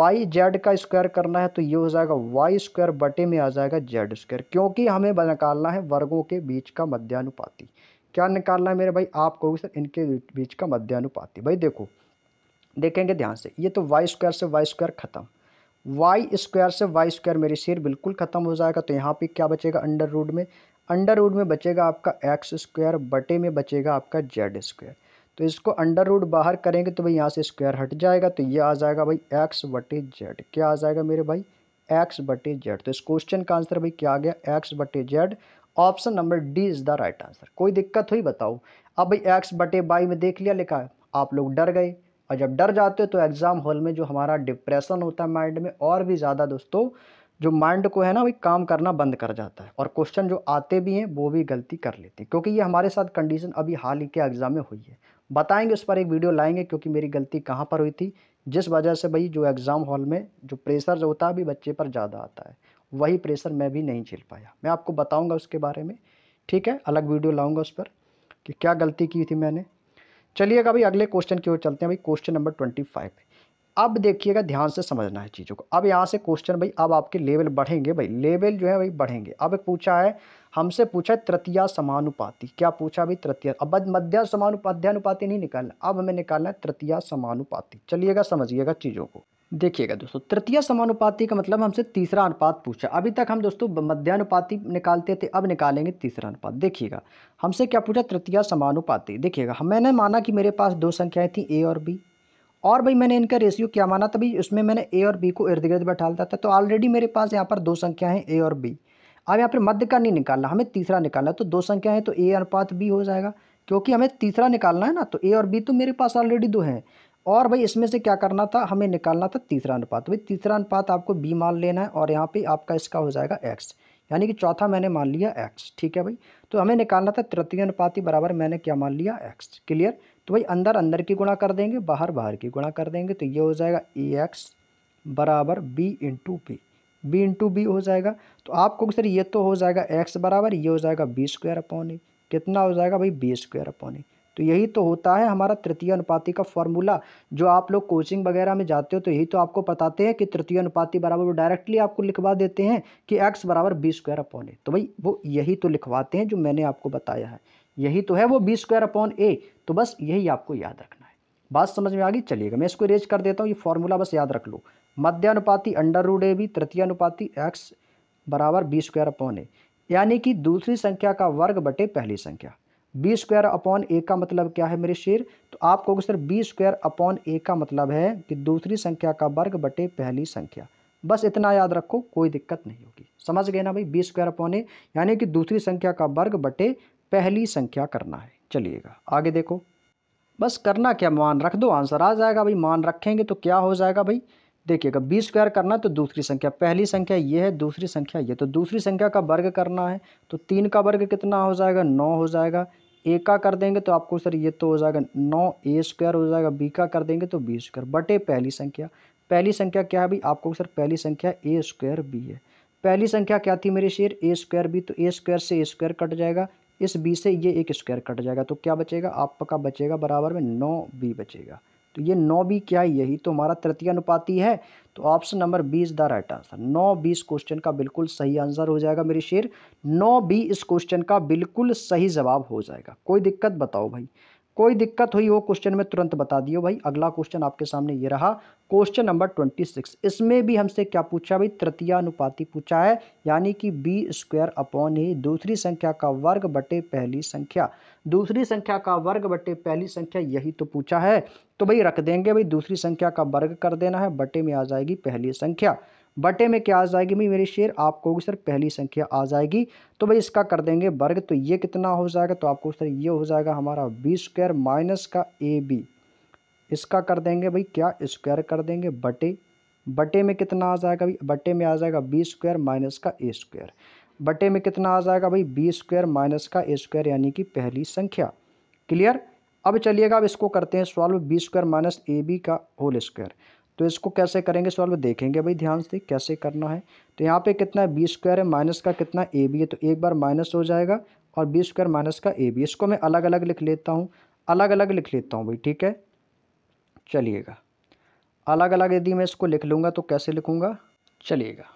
वाई जेड का स्क्वायर करना है तो ये हो जाएगा वाई स्क्वायर बटे में आ जाएगा जेड स्क्वायर क्योंकि हमें निकालना है वर्गों के बीच का मध्यानुपाति क्या निकालना है मेरे भाई आप कहोगे सर इनके बीच का मध्यानुपाति भाई देखो देखेंगे ध्यान से ये तो वाई स्क्वायर से वाई स्क्वायर खत्म वाई स्क्वायर से वाई स्क्वायर मेरी शेयर बिल्कुल ख़त्म हो जाएगा तो यहाँ पे क्या बचेगा अंडर रूड में अंडर रूड में बचेगा आपका एक्स स्क्वायर बटे में बचेगा आपका जेड स्क्वायर तो इसको अंडर रूड बाहर करेंगे तो भाई यहाँ से स्क्वायर हट जाएगा तो ये आ जाएगा भाई एक्स बटे जेड क्या आ जाएगा मेरे भाई एक्स बटे जेड तो इस क्वेश्चन का आंसर भाई क्या आ गया एक्स बटे Z option number D is the right answer कोई दिक्कत हुई बताओ अब भाई एक्स बटे बाई में देख लिया लिखा है आप लोग डर गए और जब डर जाते हो तो एग्ज़ाम हॉल में जो हमारा डिप्रेशन होता है माइंड में और भी ज़्यादा दोस्तों जो माइंड को है ना वही काम करना बंद कर जाता है और क्वेश्चन जो आते भी हैं वो भी गलती कर लेते हैं क्योंकि ये हमारे साथ कंडीशन अभी हाल ही के एग्ज़ाम में हुई है बताएंगे उस पर एक वीडियो लाएंगे क्योंकि मेरी गलती कहाँ पर हुई थी जिस वजह से भाई जो एग्ज़ाम हॉल में जो प्रेशर जो होता है अभी बच्चे पर ज़्यादा आता है वही प्रेशर मैं भी नहीं झेल पाया मैं आपको बताऊँगा उसके बारे में ठीक है अलग वीडियो लाऊँगा उस पर कि क्या गलती की थी मैंने चलिएगा भाई अगले क्वेश्चन की ओर चलते हैं भाई क्वेश्चन नंबर ट्वेंटी फाइव अब देखिएगा ध्यान से समझना है चीज़ों को अब यहाँ से क्वेश्चन भाई अब आपके लेवल बढ़ेंगे भाई लेवल जो है भाई बढ़ेंगे अब पूछा है हमसे पूछा है तृतीया समानुपाति क्या पूछा भाई तृतीय अब मध्या समानुपाध्यानुपाति नहीं निकालना अब हमें निकालना है तृतीय समानुपाति चलिएगा समझिएगा चीज़ों को देखिएगा दोस्तों तृतीय समानुपाति का मतलब हमसे तीसरा अनुपात पूछा अभी तक हम दोस्तों मध्यानुपाति निकालते थे अब निकालेंगे तीसरा अनुपात देखिएगा हमसे क्या पूछा तृतीया समानुपाती देखिएगा मैंने माना कि मेरे पास दो संख्याएं थी ए और बी और भाई मैंने इनका रेशियो क्या माना था भाई उसमें मैंने ए और बी को इर्द गिर्द बैठा था तो ऑलरेडी मेरे पास यहाँ पर दो संख्या हैं ए और बी अब यहाँ पर मध्य का नहीं निकालना हमें तीसरा निकालना तो दो संख्या है तो ए अनुपात बी हो जाएगा क्योंकि हमें तीसरा निकालना है ना तो ए और बी तो मेरे पास ऑलरेडी दो हैं और भाई इसमें से क्या करना था हमें निकालना था तीसरा अनुपात भाई तीसरा अनुपात आपको बी मान लेना है और यहाँ पे आपका इसका हो जाएगा एक्स यानी कि चौथा मैंने मान लिया एक्स ठीक है भाई तो हमें निकालना था तृतीय अनुपाति बराबर मैंने क्या मान लिया एक्स क्लियर तो भाई अंदर अंदर की गुणा कर देंगे बाहर बाहर की गुणा कर देंगे तो ये हो जाएगा ए एक्स बराबर B into B B into B हो जाएगा तो आपको सर ये तो हो जाएगा एक्स बराबर ये हो जाएगा बी स्क्वायर अपॉन ए कितना हो जाएगा भाई बी स्क्वायर अपॉन ए तो यही तो होता है हमारा तृतीय अनुपाति का फॉर्मूला जो आप लोग कोचिंग वगैरह में जाते हो तो यही तो आपको बताते हैं कि तृतीय अनुपाति बराबर वो डायरेक्टली आपको लिखवा देते हैं कि एक्स बराबर बी स्क्वायर अपॉन ए तो भाई वो यही तो लिखवाते हैं जो मैंने आपको बताया है यही तो है वो बी स्क्वायर अपॉन ए तो बस यही आपको याद रखना है बात समझ में आ गई चलिएगा मैं इसको रेज कर देता हूँ ये फॉर्मूला बस याद रख लो मध्यानुपाति अंडर रूड ए भी तृतीय अनुपाति एक्स बराबर बी स्क्वायर अपॉन ए यानी कि दूसरी संख्या का वर्ग बटे पहली संख्या बी स्क्वायर अपॉन ए का मतलब क्या है मेरे शेर तो आप कहोगे sir B square upon A का मतलब है कि दूसरी संख्या का वर्ग बटे पहली संख्या बस इतना याद रखो कोई दिक्कत नहीं होगी समझ गए ना भाई बी स्क्वायर अपॉन ए यानी कि दूसरी संख्या का वर्ग बटे पहली संख्या करना है चलिएगा आगे देखो बस करना क्या मान रख दो आंसर आ जाएगा भाई मान रखेंगे तो क्या हो जाएगा भाई देखिएगा बी स्क्वायर करना है तो दूसरी संख्या पहली संख्या ये है दूसरी संख्या ये तो दूसरी संख्या का वर्ग करना है तो तीन का वर्ग कितना हो जाएगा नौ हो जाएगा ए का कर देंगे तो आपको सर ये तो हो जाएगा नौ ए स्क्वायर हो जाएगा बी का कर देंगे तो बी स्क्वायर बटे पहली संख्या पहली संख्या क्या है भाई आपको सर पहली संख्या ए स्क्वायर बी है पहली संख्या क्या थी मेरे शेर ए स्क्वायर बी तो ए स्क्वायर से ए स्क्वायर कट जाएगा इस बी से ये एक स्क्वायर कट जाएगा तो क्या बचेगा आपका बचेगा बराबर में नौ बी बचेगा तो ये नौ बी क्या है यही तो हमारा तृतीय अनुपाती है तो ऑप्शन नंबर बीस द राइट आंसर नौ बीस क्वेश्चन का बिल्कुल सही आंसर हो जाएगा मेरे शेर नौ बी इस क्वेश्चन का बिल्कुल सही जवाब हो जाएगा कोई दिक्कत बताओ भाई कोई दिक्कत हुई हो क्वेश्चन में तुरंत बता दियो भाई अगला क्वेश्चन आपके सामने ये रहा क्वेश्चन नंबर ट्वेंटी सिक्स इसमें भी हमसे क्या पूछा भाई तृतीय अनुपाति पूछा है यानी कि बी स्क्वायर अपॉन ए दूसरी संख्या का वर्ग बटे पहली संख्या दूसरी संख्या का वर्ग बटे पहली संख्या यही तो पूछा है तो भाई रख देंगे भाई दूसरी संख्या का वर्ग कर देना है बटे में आ जाएगी पहली संख्या बटे में क्या आ जाएगी भाई मेरी शेर आपको सर पहली संख्या आ जाएगी तो भाई इसका कर देंगे वर्ग तो ये कितना हो जाएगा तो आपको सर ये हो जाएगा हमारा बी स्क्वायर माइनस का ए बी इसका कर देंगे भाई क्या स्क्वायर कर देंगे बटे बटे में कितना आ जाएगा भाई बटे में आ जाएगा बी स्क्वायर माइनस का ए स्क्वायर बटे में कितना आ जाएगा भाई बी स्क्वायर माइनस का ए स्क्वायर यानी कि पहली संख्या क्लियर अब चलिएगा अब इसको करते हैं solve B square minus A B का होल स्क्वायर तो इसको कैसे करेंगे सॉल्व देखेंगे भाई ध्यान से कैसे करना है तो यहाँ पे कितना है बी स्क्वायर है माइनस का कितना ए बी है तो एक बार माइनस हो जाएगा और बी स्क्वायर माइनस का ए बी इसको मैं अलग अलग लिख लेता हूँ अलग अलग लिख लेता हूँ भाई ठीक है चलिएगा अलग अलग यदि मैं इसको लिख लूँगा तो कैसे लिखूँगा चलिएगा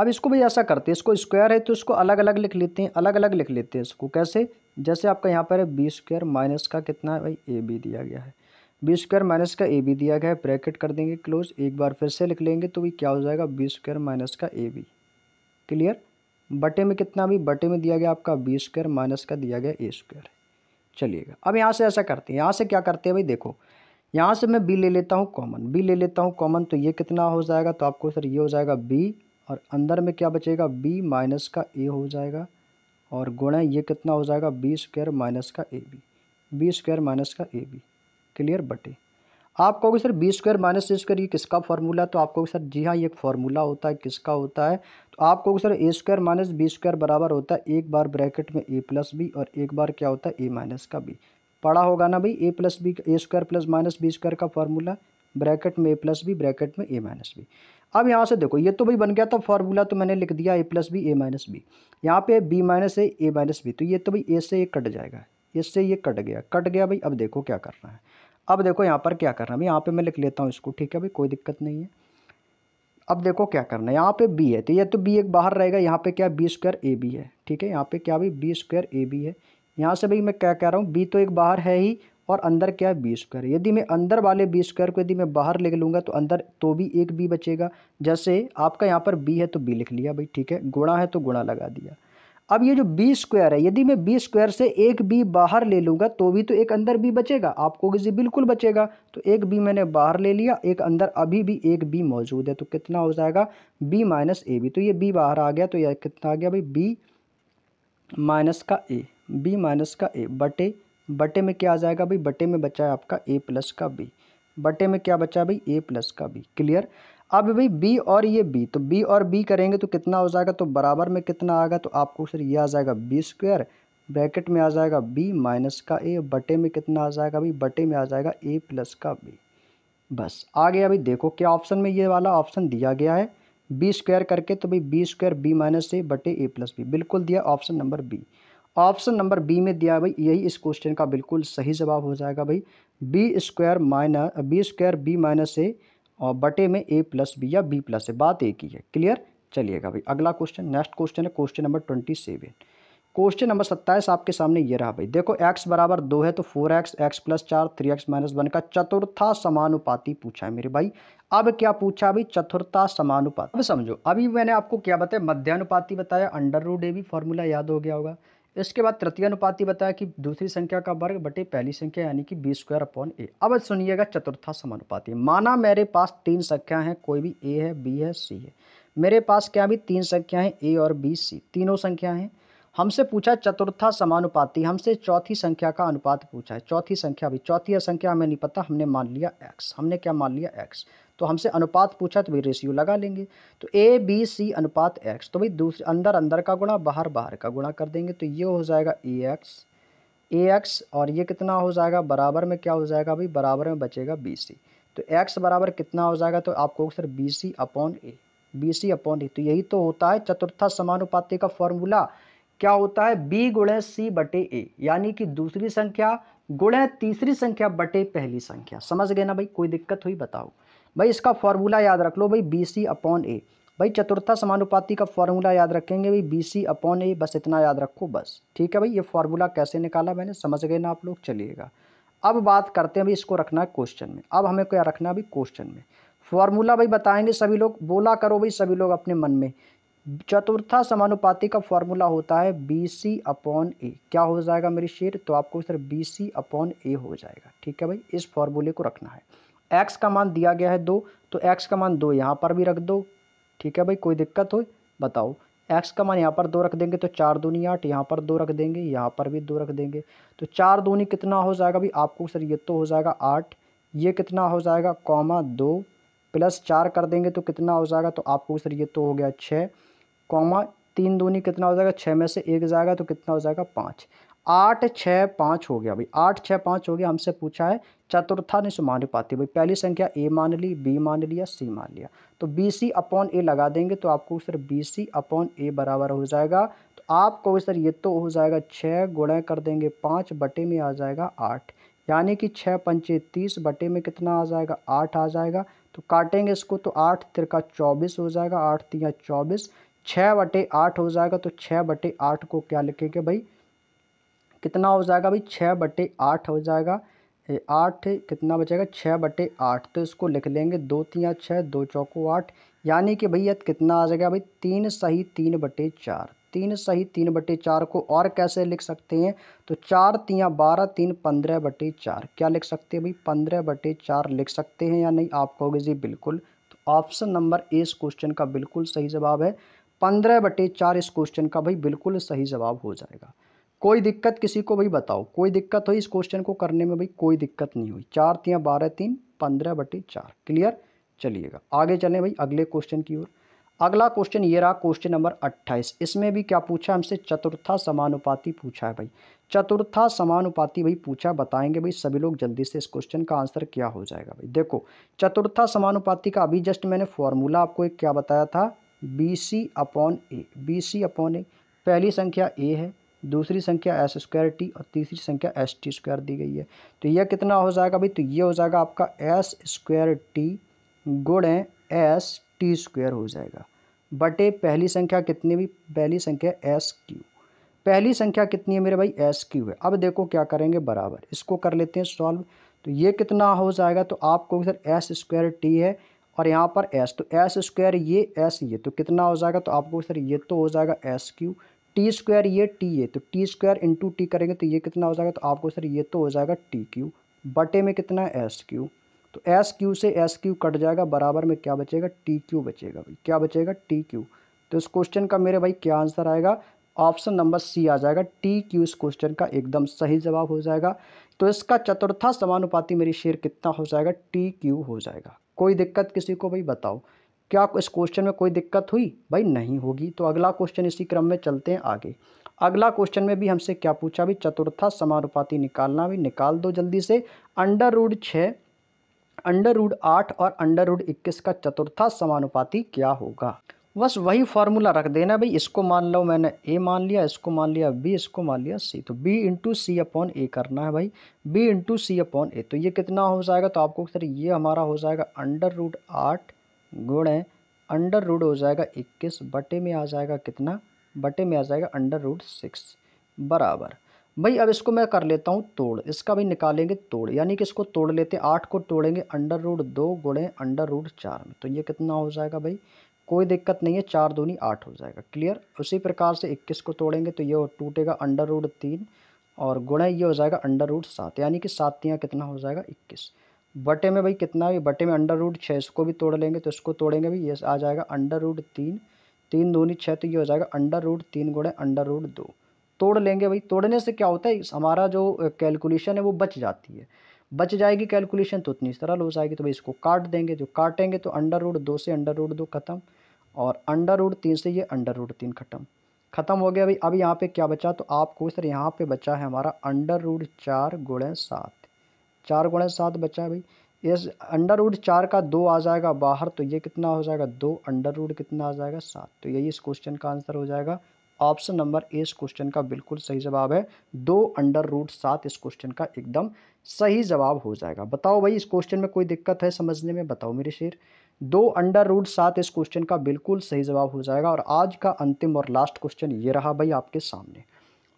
अब इसको भी ऐसा करते हैं इसको स्क्वायर है तो इसको अलग अलग लिख लेते हैं अलग अलग लिख लेते हैं इसको कैसे जैसे आपका यहाँ पर है बी स्क्वायर माइनस का कितना है भाई ए बी दिया गया है बी स्क्वायर माइनस का ए बी दिया गया है ब्रैकेट कर देंगे क्लोज एक बार फिर से लिख लेंगे तो भी क्या हो जाएगा बी स्क्वायर माइनस का ए बी क्लियर बटे में कितना भी बटे में दिया गया आपका बी स्क्वायर माइनस का दिया गया ए स्क्वायर चलिएगा अब यहाँ से ऐसा करते हैं यहाँ से क्या करते हैं भाई देखो यहाँ से मैं बी ले लेता हूँ कॉमन बी ले लेता हूँ कॉमन तो ये कितना हो जाएगा तो आपको सर ये हो जाएगा बी और अंदर में क्या बचेगा b माइनस का a हो जाएगा और गुणा ये कितना हो जाएगा बी स्क्वायर माइनस का A B B square minus का ए बी क्लियर बटे आप कहोगे sir B square minus A square ये किसका फार्मूला तो आप कहोगे सर जी हाँ ये एक फार्मूला होता है किसका होता है तो आप कहोगे sir A square minus B square बराबर होता है एक बार ब्रैकेट में ए प्लस बी और एक बार क्या होता है ए माइनस का बी पढ़ा होगा ना भाई A plus B A square plus minus B square का फार्मूला ब्रैकेट में ए प्लस बी ब्रैकेट में ए माइनस बी अब यहाँ से देखो ये तो भाई बन गया था फार्मूला तो मैंने लिख दिया A plus B A minus B यहाँ पे B minus A A minus B तो ये तो भाई ए से ये कट जाएगा ए से ये कट गया कट गया भाई अब देखो क्या करना है अब देखो यहाँ पर क्या करना है भाई यहाँ पे मैं लिख लेता हूँ इसको ठीक है भाई कोई दिक्कत नहीं है अब देखो क्या करना है यहाँ पर बी है तो ये तो बी एक बाहर रहेगा यहाँ पर क्या बी स्क्वायर ए बी है ठीक है यहाँ पर क्या भाई बी स्क्वायर ए बी है यहाँ से भाई मैं क्या कह रहा हूँ बी तो एक बाहर है ही और अंदर क्या है बी स्क्वायर यदि मैं अंदर वाले बी स्क्वायर को यदि मैं बाहर ले लूँगा तो अंदर तो भी एक बी बचेगा जैसे आपका यहाँ पर बी है तो बी लिख लिया भाई ठीक है गुणा है तो गुणा लगा दिया अब ये जो बी स्क्वायर है यदि मैं बी स्क्वायर से एक बी बाहर ले लूँगा तो भी तो एक अंदर बी बचेगा आपको किसी बिल्कुल बचेगा तो एक बी मैंने बाहर ले लिया एक अंदर अभी भी एक बी मौजूद है तो कितना हो जाएगा बी माइनस ए बी तो ये बी बाहर आ गया तो यह कितना आ गया भाई बी माइनस का ए बी माइनस का ए बटे बटे में क्या आ जाएगा भाई बटे में बचा है आपका ए प्लस का बी बटे में क्या बचा भाई ए प्लस का बी क्लियर अब भाई बी और ये बी तो बी और बी करेंगे तो कितना हो जाएगा तो बराबर में कितना आएगा तो आपको सर ये आ जाएगा बी स्क्वायर ब्रैकेट में आ जाएगा बी माइनस का ए बटे में कितना आ जाएगा भाई बटे में आ जाएगा ए प्लस का बी बस आ गया अभी देखो क्या ऑप्शन में ये वाला ऑप्शन दिया गया है बी स्क्वायर करके तो भाई B square B minus A बटे ए प्लस बी बिल्कुल दिया option number B option number B में दिया भाई यही इस क्वेश्चन का बिल्कुल सही जवाब हो जाएगा भाई B square minus B square B minus A और बटे में ए प्लस बी या बी प्लस ए बात एक ही है क्लियर चलिएगा भाई अगला क्वेश्चन नेक्स्ट क्वेश्चन है question number twenty seven question number सत्ताईस आपके सामने ये रहा भाई देखो एक्स बराबर दो है तो फोर एक्स एक्स प्लस चार थ्री एक्स माइनस वन का चतुर्था समानुपाती पूछा है मेरे भाई अब क्या पूछा भाई चतुर्था समानुपात अब समझो अभी मैंने आपको क्या बताया मध्यानुपाती बताया अंडर रूड ए भी फॉर्मूला याद हो गया होगा इसके बाद तृतीय अनुपाति बताया कि दूसरी संख्या का वर्ग बटे पहली संख्या यानी कि बी स्क्वायर अपॉन ए अब सुनिएगा चतुर्था समानुपाती माना मेरे पास तीन संख्या हैं कोई भी ए है बी है सी है मेरे पास क्या भी तीन संख्या हैं ए और बी सी तीनों संख्या हैं हमसे पूछा चतुर्था समानुपाती हमसे चौथी संख्या का अनुपात पूछा है चौथी संख्या भी चौथी संख्या हमें नहीं पता हमने मान लिया एक्स हमने क्या मान लिया एक्स तो हमसे अनुपात पूछा तो भाई रेशियो लगा लेंगे तो ए बी सी अनुपात एक्स तो भाई दूसरे अंदर अंदर का गुणा बाहर बाहर का गुणा कर देंगे तो ये हो जाएगा ए एक्स ए एक्स और ये कितना हो जाएगा बराबर में क्या हो जाएगा भाई बराबर में बचेगा बी सी तो एक्स बराबर कितना हो जाएगा तो आपको sir B C upon A B C upon A तो यही तो होता है चतुर्था समानुपाती का फॉर्मूला क्या होता है बी गुणे सी बटे ए यानी कि दूसरी संख्या गुणे तीसरी संख्या बटे पहली संख्या समझ गए ना भाई कोई दिक्कत हुई बताओ भाई इसका फार्मूला याद रख लो भाई बी सी अपॉन ए भाई चतुर्था समानुपाती का फार्मूला याद रखेंगे भाई बी सी अपॉन ए बस इतना याद रखो बस ठीक है भाई ये फार्मूला कैसे निकाला मैंने समझ गए ना आप लोग चलिएगा अब बात करते हैं भाई इसको रखना है क्वेश्चन में अब हमें क्या रखना है अभी क्वेश्चन में फार्मूला भाई बताएंगे सभी लोग बोला करो भाई सभी लोग अपने मन में चतुर्था समानुपाती का फॉर्मूला होता है बी सी अपॉन ए क्या हो जाएगा मेरी शेर तो आपको sir B C upon A हो जाएगा ठीक है भाई इस फॉर्मूले को रखना है एक्स का मान दिया गया है दो तो एक्स का मान दो यहाँ पर भी रख दो ठीक है भाई कोई दिक्कत हो बताओ एक्स का मान यहाँ पर दो रख देंगे तो चार दूनी आठ यहाँ पर दो रख देंगे यहाँ पर भी दो रख देंगे तो चार दूनी कितना हो जाएगा भाई आपको सर ये तो हो जाएगा आठ ये कितना हो जाएगा कॉमा दो प्लस चार कर देंगे तो कितना हो जाएगा तो आपको सर ये तो हो गया छः कॉमा तीन दूनी कितना हो जाएगा छः में से एक जाएगा तो कितना हो जाएगा पाँच आठ छः पाँच हो गया भाई आठ छः पाँच हो गया हमसे पूछा है चतुर्था ने समानुपाती भाई पहली संख्या ए मान ली बी मान लिया सी मान लिया तो बी सी अपॉन ए लगा देंगे तो आपको sir B C upon A बराबर हो जाएगा तो आपको सर ये तो हो जाएगा छः गुणा कर देंगे पाँच बटे में आ जाएगा आठ यानी कि छः पंचे तीस बटे में कितना आ जाएगा आठ आ जाएगा तो काटेंगे इसको तो आठ तिरका चौबीस हो जाएगा आठ तिया चौबीस छः बटे आठ हो जाएगा तो छः बटे आठ को क्या लिखेंगे भाई कितना हो जाएगा भाई छः बटे आठ हो जाएगा आठ कितना बचेगा छः बटे आठ तो इसको लिख लेंगे दो तिया छः दो चौको आठ यानी कि भैया कितना आ जाएगा भाई तीन सही तीन बटे चार तीन सही तीन बटे चार को और कैसे लिख सकते हैं तो चार तिया बारह तीन पंद्रह बटे चार क्या लिख सकते हैं भाई पंद्रह बटे चार लिख सकते हैं या नहीं आप कहोगे जी बिल्कुल तो ऑप्शन नंबर ए इस क्वेश्चन का बिल्कुल सही जवाब है पंद्रह बटे चार इस क्वेश्चन का भाई बिल्कुल सही जवाब हो जाएगा कोई दिक्कत किसी को भाई बताओ कोई दिक्कत हुई इस क्वेश्चन को करने में भाई कोई दिक्कत नहीं हुई चार तिया बारह तीन पंद्रह बटे चार क्लियर चलिएगा आगे चलें भाई अगले क्वेश्चन की ओर अगला क्वेश्चन ये रहा क्वेश्चन नंबर अट्ठाईस इसमें भी क्या पूछा हमसे चतुर्था समानुपाती पूछा है भाई चतुर्था समानुपाती भाई पूछा बताएंगे भाई सभी लोग जल्दी से इस क्वेश्चन का आंसर क्या हो जाएगा भाई देखो चतुर्था समानुपाती का अभी जस्ट मैंने फॉर्मूला आपको एक क्या बताया था B C upon A B C upon A पहली संख्या ए है दूसरी संख्या एस स्क्वायर टी और तीसरी संख्या एस टी स्क्वायर दी गई है तो यह कितना हो जाएगा भाई तो ये हो जाएगा आपका एस स्क्वायर टी गुणे एस टी स्क्वायर हो जाएगा बटे पहली संख्या कितनी भी पहली संख्या एस क्यू पहली संख्या कितनी है मेरे भाई एस क्यू है अब देखो क्या करेंगे बराबर इसको कर लेते हैं सॉल्व तो ये कितना हो जाएगा तो आपको सर एस स्क्वायर टी है और यहाँ पर एस तो एस स्क्वायर ये एस ये तो कितना हो जाएगा तो आपको सर ये तो हो जाएगा एस क्यू टी स्क्वायर ये टी ये तो टी स्क्वायर इंटू टी करेंगे तो ये कितना हो जाएगा तो आपको सर ये तो हो जाएगा टी क्यू बटे में कितना है एस क्यू तो एस क्यू से एस क्यू कट जाएगा बराबर में क्या बचेगा टी क्यू बचेगा भाई क्या बचेगा टी क्यू तो इस क्वेश्चन का मेरे भाई क्या आंसर आएगा ऑप्शन नंबर सी आ जाएगा टी क्यू इस क्वेश्चन का एकदम सही जवाब हो जाएगा तो इसका चतुर्था समानुपाती मेरी शेयर कितना हो जाएगा टी क्यू हो जाएगा कोई दिक्कत किसी को भाई बताओ क्या इस क्वेश्चन में कोई दिक्कत हुई भाई नहीं होगी तो अगला क्वेश्चन इसी क्रम में चलते हैं आगे अगला क्वेश्चन में भी हमसे क्या पूछा भी चतुर्था समानुपाती निकालना भी निकाल दो जल्दी से अंडर रूड छः अंडर रूड आठ और अंडर रूड इक्कीस का चतुर्था समानुपाती क्या होगा बस वही फार्मूला रख देना भाई इसको मान लो मैंने ए मान लिया इसको मान लिया बी इसको मान लिया सी तो B into C upon A करना है भाई B into C upon A तो ये कितना हो जाएगा तो आपको सर ये हमारा हो जाएगा अंडर रूट आठ गुणे अंडर रूट हो जाएगा इक्कीस बटे में आ जाएगा कितना बटे में आ जाएगा अंडर रूट सिक्स बराबर भाई अब इसको मैं कर लेता हूँ तोड़ इसका भी निकालेंगे तोड़ यानी कि इसको तोड़ लेते हैं आठ को तोड़ेंगे अंडर रूट दो गुणे अंडर रूट चार में तो ये कितना हो जाएगा भाई कोई दिक्कत नहीं है चार दूनी आठ हो जाएगा क्लियर उसी प्रकार से इक्कीस को तोड़ेंगे तो ये टूटेगा अंडर रूट तीन और गुणे ये हो जाएगा अंडर रूट सात यानी कि सात कितना हो जाएगा इक्कीस बटे में भाई कितना भी बटे में अंडर रूट छः इसको भी तोड़ लेंगे तो इसको तोड़ेंगे भी ये आ जाएगा अंडर रूट तीन तीन दोनी छः तो ये हो जाएगा अंडर रूट तीन गुड़े अंडर रूट दो तोड़ लेंगे भाई तोड़ने से क्या होता है हमारा जो कैलकुलेशन है वो बच जाती है बच जाएगी कैलकुलेशन तो उतनी सरल हो जाएगी तो भाई इसको काट देंगे जो काटेंगे तो अंडर रूट दो से अंडर रूट दो खत्म और अंडर रूट तीन से ये अंडर रूट तीन खत्म खत्म हो गया भाई अब यहाँ पे क्या बचा तो आपको सर यहाँ पे बचा है हमारा अंडर रूट चार गुणे सात चार गुणे सात बचा है भाई इस अंडर रूट चार का दो आ जाएगा बाहर तो ये कितना हो जाएगा दो अंडर रूट कितना आ जाएगा सात तो यही इस क्वेश्चन का आंसर हो जाएगा ऑप्शन नंबर ए इस क्वेश्चन का बिल्कुल सही जवाब है दो अंडर रूट सात इस क्वेश्चन का एकदम सही जवाब हो जाएगा बताओ भाई इस क्वेश्चन में कोई दिक्कत है समझने में बताओ मेरे शेर दो अंडर रूट सात इस क्वेश्चन का बिल्कुल सही जवाब हो जाएगा और आज का अंतिम और लास्ट क्वेश्चन ये रहा भाई आपके सामने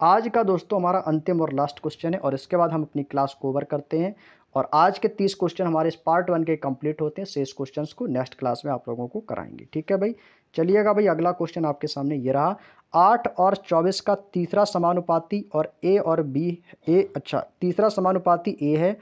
आज का दोस्तों हमारा अंतिम और लास्ट क्वेश्चन है और इसके बाद हम अपनी क्लास को ओवर करते हैं और आज के तीस क्वेश्चन हमारे इस पार्ट वन के कंप्लीट होते हैं शेष क्वेश्चन को नेक्स्ट क्लास में आप लोगों को कराएंगे ठीक है भाई चलिएगा भाई अगला क्वेश्चन आपके सामने ये रहा आठ और चौबीस का तीसरा समानुपाती और ए और बी ए अच्छा तीसरा समानुपाती ए है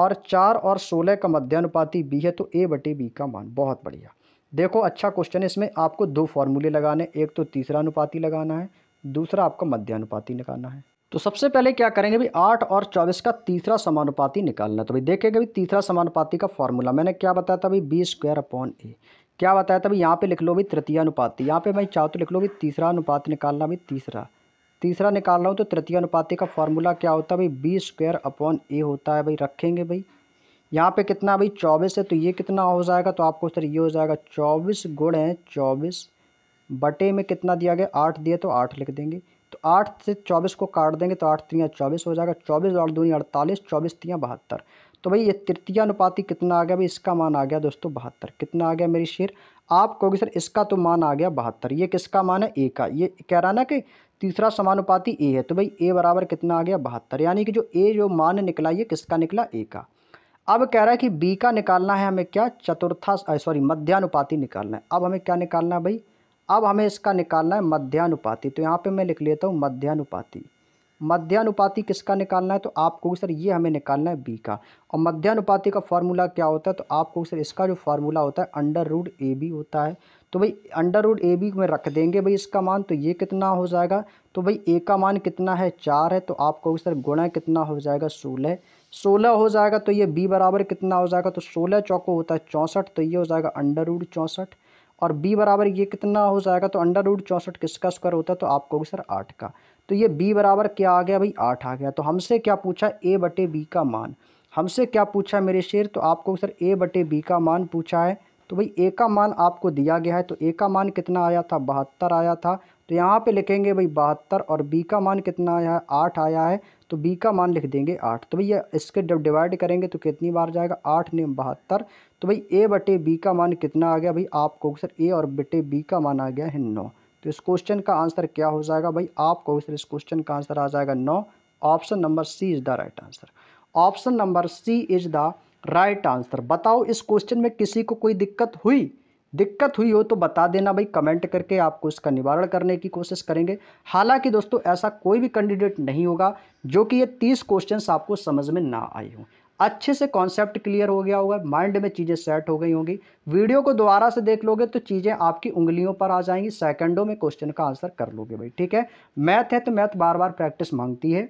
और चार और सोलह का मध्यानुपाती बी है तो ए बटे बी का मान बहुत बढ़िया देखो अच्छा क्वेश्चन है इसमें आपको दो फॉर्मूले लगाने एक तो तीसरा अनुपाती लगाना है दूसरा आपको मध्यानुपाती निकालना है तो सबसे पहले क्या करेंगे भाई आठ और चौबीस का तीसरा समानुपाती निकालना तो भाई देखेंगे भाई तीसरा समानुपाती का फॉर्मूला मैंने क्या बताया था भाई बी स्क्वायर अपॉन ए क्या बताया था भाई यहाँ पे लिख लो भाई तृतीय अनुपाती यहाँ पे मैं चाहो तो लिख लो भाई तीसरा अनुपात निकालना भाई तीसरा तीसरा निकाल रहा हूँ तो तृतीय अनुपाती का फॉर्मूला क्या होता है भाई बी स्क्वायर अपॉन ए होता है भाई रखेंगे भाई यहाँ पे कितना भाई चौबीस है तो ये कितना हो जाएगा तो आपको सर ये हो जाएगा चौबीस गुण है चौबीस बटे में कितना दिया गया आठ दिया तो आठ लिख देंगे तो आठ से चौबीस को काट देंगे तो आठ तियाँ चौबीस हो जाएगा चौबीस और दूनी अड़तालीस चौबीस तियाँ बहत्तर तो भाई ये तृतीय अनुपाति कितना आ गया भाई इसका मान आ गया दोस्तों बहत्तर कितना आ गया मेरी शेर आप कहोगे सर इसका तो मान आ गया बहत्तर ये किसका मान है ए का ये कह रहा ना कि तीसरा समानुपाति ए है तो भाई ए बराबर कितना आ गया बहत्तर यानी कि जो ए जो मान निकला ये किसका निकला ए का अब कह रहा है कि बी का निकालना है हमें क्या चतुर्था सॉरी मध्यानुपाति निकालना है अब हमें क्या निकालना है भाई अब हमें इसका निकालना है मध्यानुपाति तो यहाँ पे मैं लिख लेता हूँ मध्यानुपाति मध्यानुपाति किसका निकालना है तो आपको सर ये हमें निकालना है बी का और मध्यानुपाति का फार्मूला क्या होता है तो आपको सर इसका जो फार्मूला होता है अंडर रूड ए बी होता है तो भाई अंडर रूड ए बी में रख देंगे भाई इसका मान तो ये कितना हो जाएगा तो भाई ए का मान कितना है चार है तो आपको सर गुणा कितना हो जाएगा सोलह सोलह हो जाएगा तो ये बी बराबर कितना हो जाएगा तो सोलह चौको होता है चौंसठ तो ये हो जाएगा अंडर रूड चौंसठ और बी बराबर ये कितना हो जाएगा तो अंडर रूट चौंसठ किसका स्क्वायर होता है तो आपको भी सर आठ का तो ये बी बराबर क्या आ गया भाई आठ आ गया तो हमसे क्या पूछा ए बटे बी का मान हमसे क्या पूछा मेरे शेर तो आपको सर ए बटे बी का मान पूछा है तो भाई ए का मान आपको दिया गया है तो ए का मान कितना आया था बहत्तर आया था तो यहाँ पे लिखेंगे भाई बहत्तर और बी का मान कितना आया है आठ आया है तो बी का मान लिख देंगे आठ तो भैया इसके जब डिवाइड करेंगे तो कितनी बार जाएगा आठ ने बहत्तर तो भाई ए बटे बी का मान कितना आ गया भाई आपको सर ए और बटे बी का मान आ गया है नौ तो इस क्वेश्चन का आंसर क्या हो जाएगा भाई आपको सर इस क्वेश्चन का आंसर आ जाएगा नौ option number C is the right answer option number C is the right answer बताओ इस क्वेश्चन में किसी को कोई दिक्कत हुई दिक्कत हुई हो तो बता देना भाई कमेंट करके आपको इसका निवारण करने की कोशिश करेंगे हालांकि दोस्तों ऐसा कोई भी कैंडिडेट नहीं होगा जो कि ये तीस क्वेश्चंस आपको समझ में ना आए हों अच्छे से कॉन्सेप्ट क्लियर हो गया होगा माइंड में चीज़ें सेट हो गई होंगी वीडियो को दोबारा से देख लोगे तो चीज़ें आपकी उंगलियों पर आ जाएंगी सेकंडों में क्वेश्चन का आंसर कर लोगे भाई ठीक है मैथ है तो मैथ बार बार प्रैक्टिस मांगती है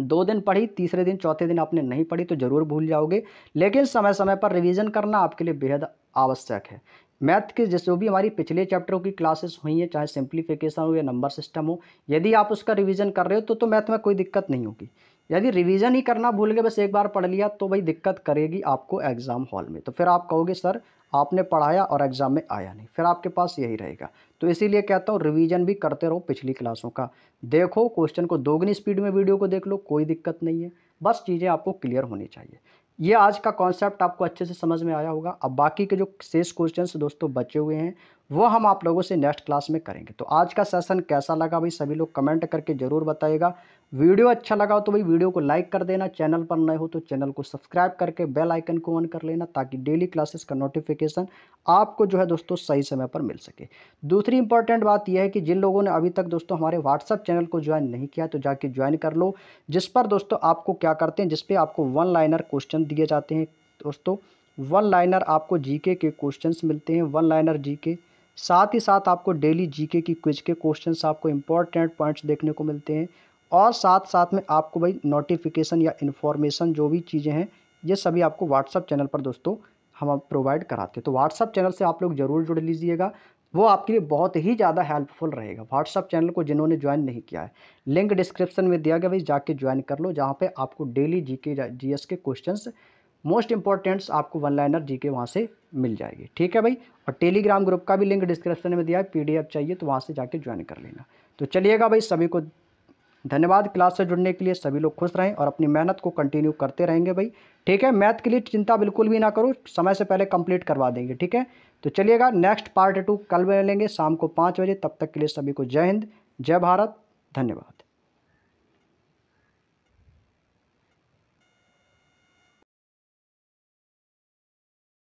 दो दिन पढ़ी तीसरे दिन चौथे दिन आपने नहीं पढ़ी तो ज़रूर भूल जाओगे लेकिन समय समय पर रिवीजन करना आपके लिए बेहद आवश्यक है मैथ के जैसे जो भी हमारी पिछले चैप्टरों की क्लासेस हुई हैं चाहे सिंप्लीफिकेशन हो या नंबर सिस्टम हो यदि आप उसका रिवीजन कर रहे हो तो तो मैथ में कोई दिक्कत नहीं होगी यदि रिवीजन ही करना भूल गए बस एक बार पढ़ लिया तो भाई दिक्कत करेगी आपको एग्ज़ाम हॉल में तो फिर आप कहोगे सर आपने पढ़ाया और एग्ज़ाम में आया नहीं फिर आपके पास यही रहेगा तो इसीलिए कहता हूँ रिवीजन भी करते रहो पिछली क्लासों का देखो क्वेश्चन को दोगुनी स्पीड में वीडियो को देख लो कोई दिक्कत नहीं है बस चीज़ें आपको क्लियर होनी चाहिए ये आज का कॉन्सेप्ट आपको अच्छे से समझ में आया होगा अब बाकी के जो शेष क्वेश्चन दोस्तों बचे हुए हैं वो हम आप लोगों से नेक्स्ट क्लास में करेंगे तो आज का सेशन कैसा लगा भाई सभी लोग कमेंट करके ज़रूर बताइएगा वीडियो अच्छा लगा हो तो भाई वीडियो को लाइक कर देना चैनल पर नए हो तो चैनल को सब्सक्राइब करके बेल आइकन को ऑन कर लेना ताकि डेली क्लासेस का नोटिफिकेशन आपको जो है दोस्तों सही समय पर मिल सके दूसरी इंपॉर्टेंट बात यह है कि जिन लोगों ने अभी तक दोस्तों हमारे व्हाट्सअप चैनल को ज्वाइन नहीं किया तो जाके ज्वाइन कर लो जिस पर दोस्तों आपको क्या करते हैं जिसपे आपको वन लाइनर क्वेश्चन दिए जाते हैं दोस्तों वन लाइनर आपको जीके के क्वेश्चंस मिलते हैं वन लाइनर जीके साथ ही साथ आपको डेली जीके की क्विज के क्वेश्चंस आपको इम्पॉर्टेंट पॉइंट्स देखने को मिलते हैं और साथ साथ में आपको भाई नोटिफिकेशन या इन्फॉर्मेशन जो भी चीज़ें हैं ये सभी आपको व्हाट्सअप चैनल पर दोस्तों हम प्रोवाइड कराते हैं तो व्हाट्सअप चैनल से आप लोग ज़रूर जुड़ लीजिएगा वो आपके लिए बहुत ही ज़्यादा हेल्पफुल रहेगा व्हाट्सअप चैनल को जिन्होंने ज्वाइन नहीं किया है लिंक डिस्क्रिप्शन में दिया गया भाई जाके ज्वाइन कर लो जहाँ पे आपको daily G K G S K questions most importants आपको वन लाइनर जी के वहाँ से मिल जाएगी ठीक है भाई और टेलीग्राम ग्रुप का भी लिंक डिस्क्रिप्शन में दिया है पी चाहिए तो वहाँ से जाके ज्वाइन कर लेना तो चलिएगा भाई सभी को धन्यवाद क्लास से जुड़ने के लिए सभी लोग खुश रहें और अपनी मेहनत को कंटिन्यू करते रहेंगे भाई ठीक है मैथ के लिए चिंता बिल्कुल भी ना करो समय से पहले कंप्लीट करवा देंगे ठीक है तो चलिएगा नेक्स्ट पार्ट टू कल मिलेंगे शाम को पाँच बजे तब तक के लिए सभी को जय हिंद जय भारत धन्यवाद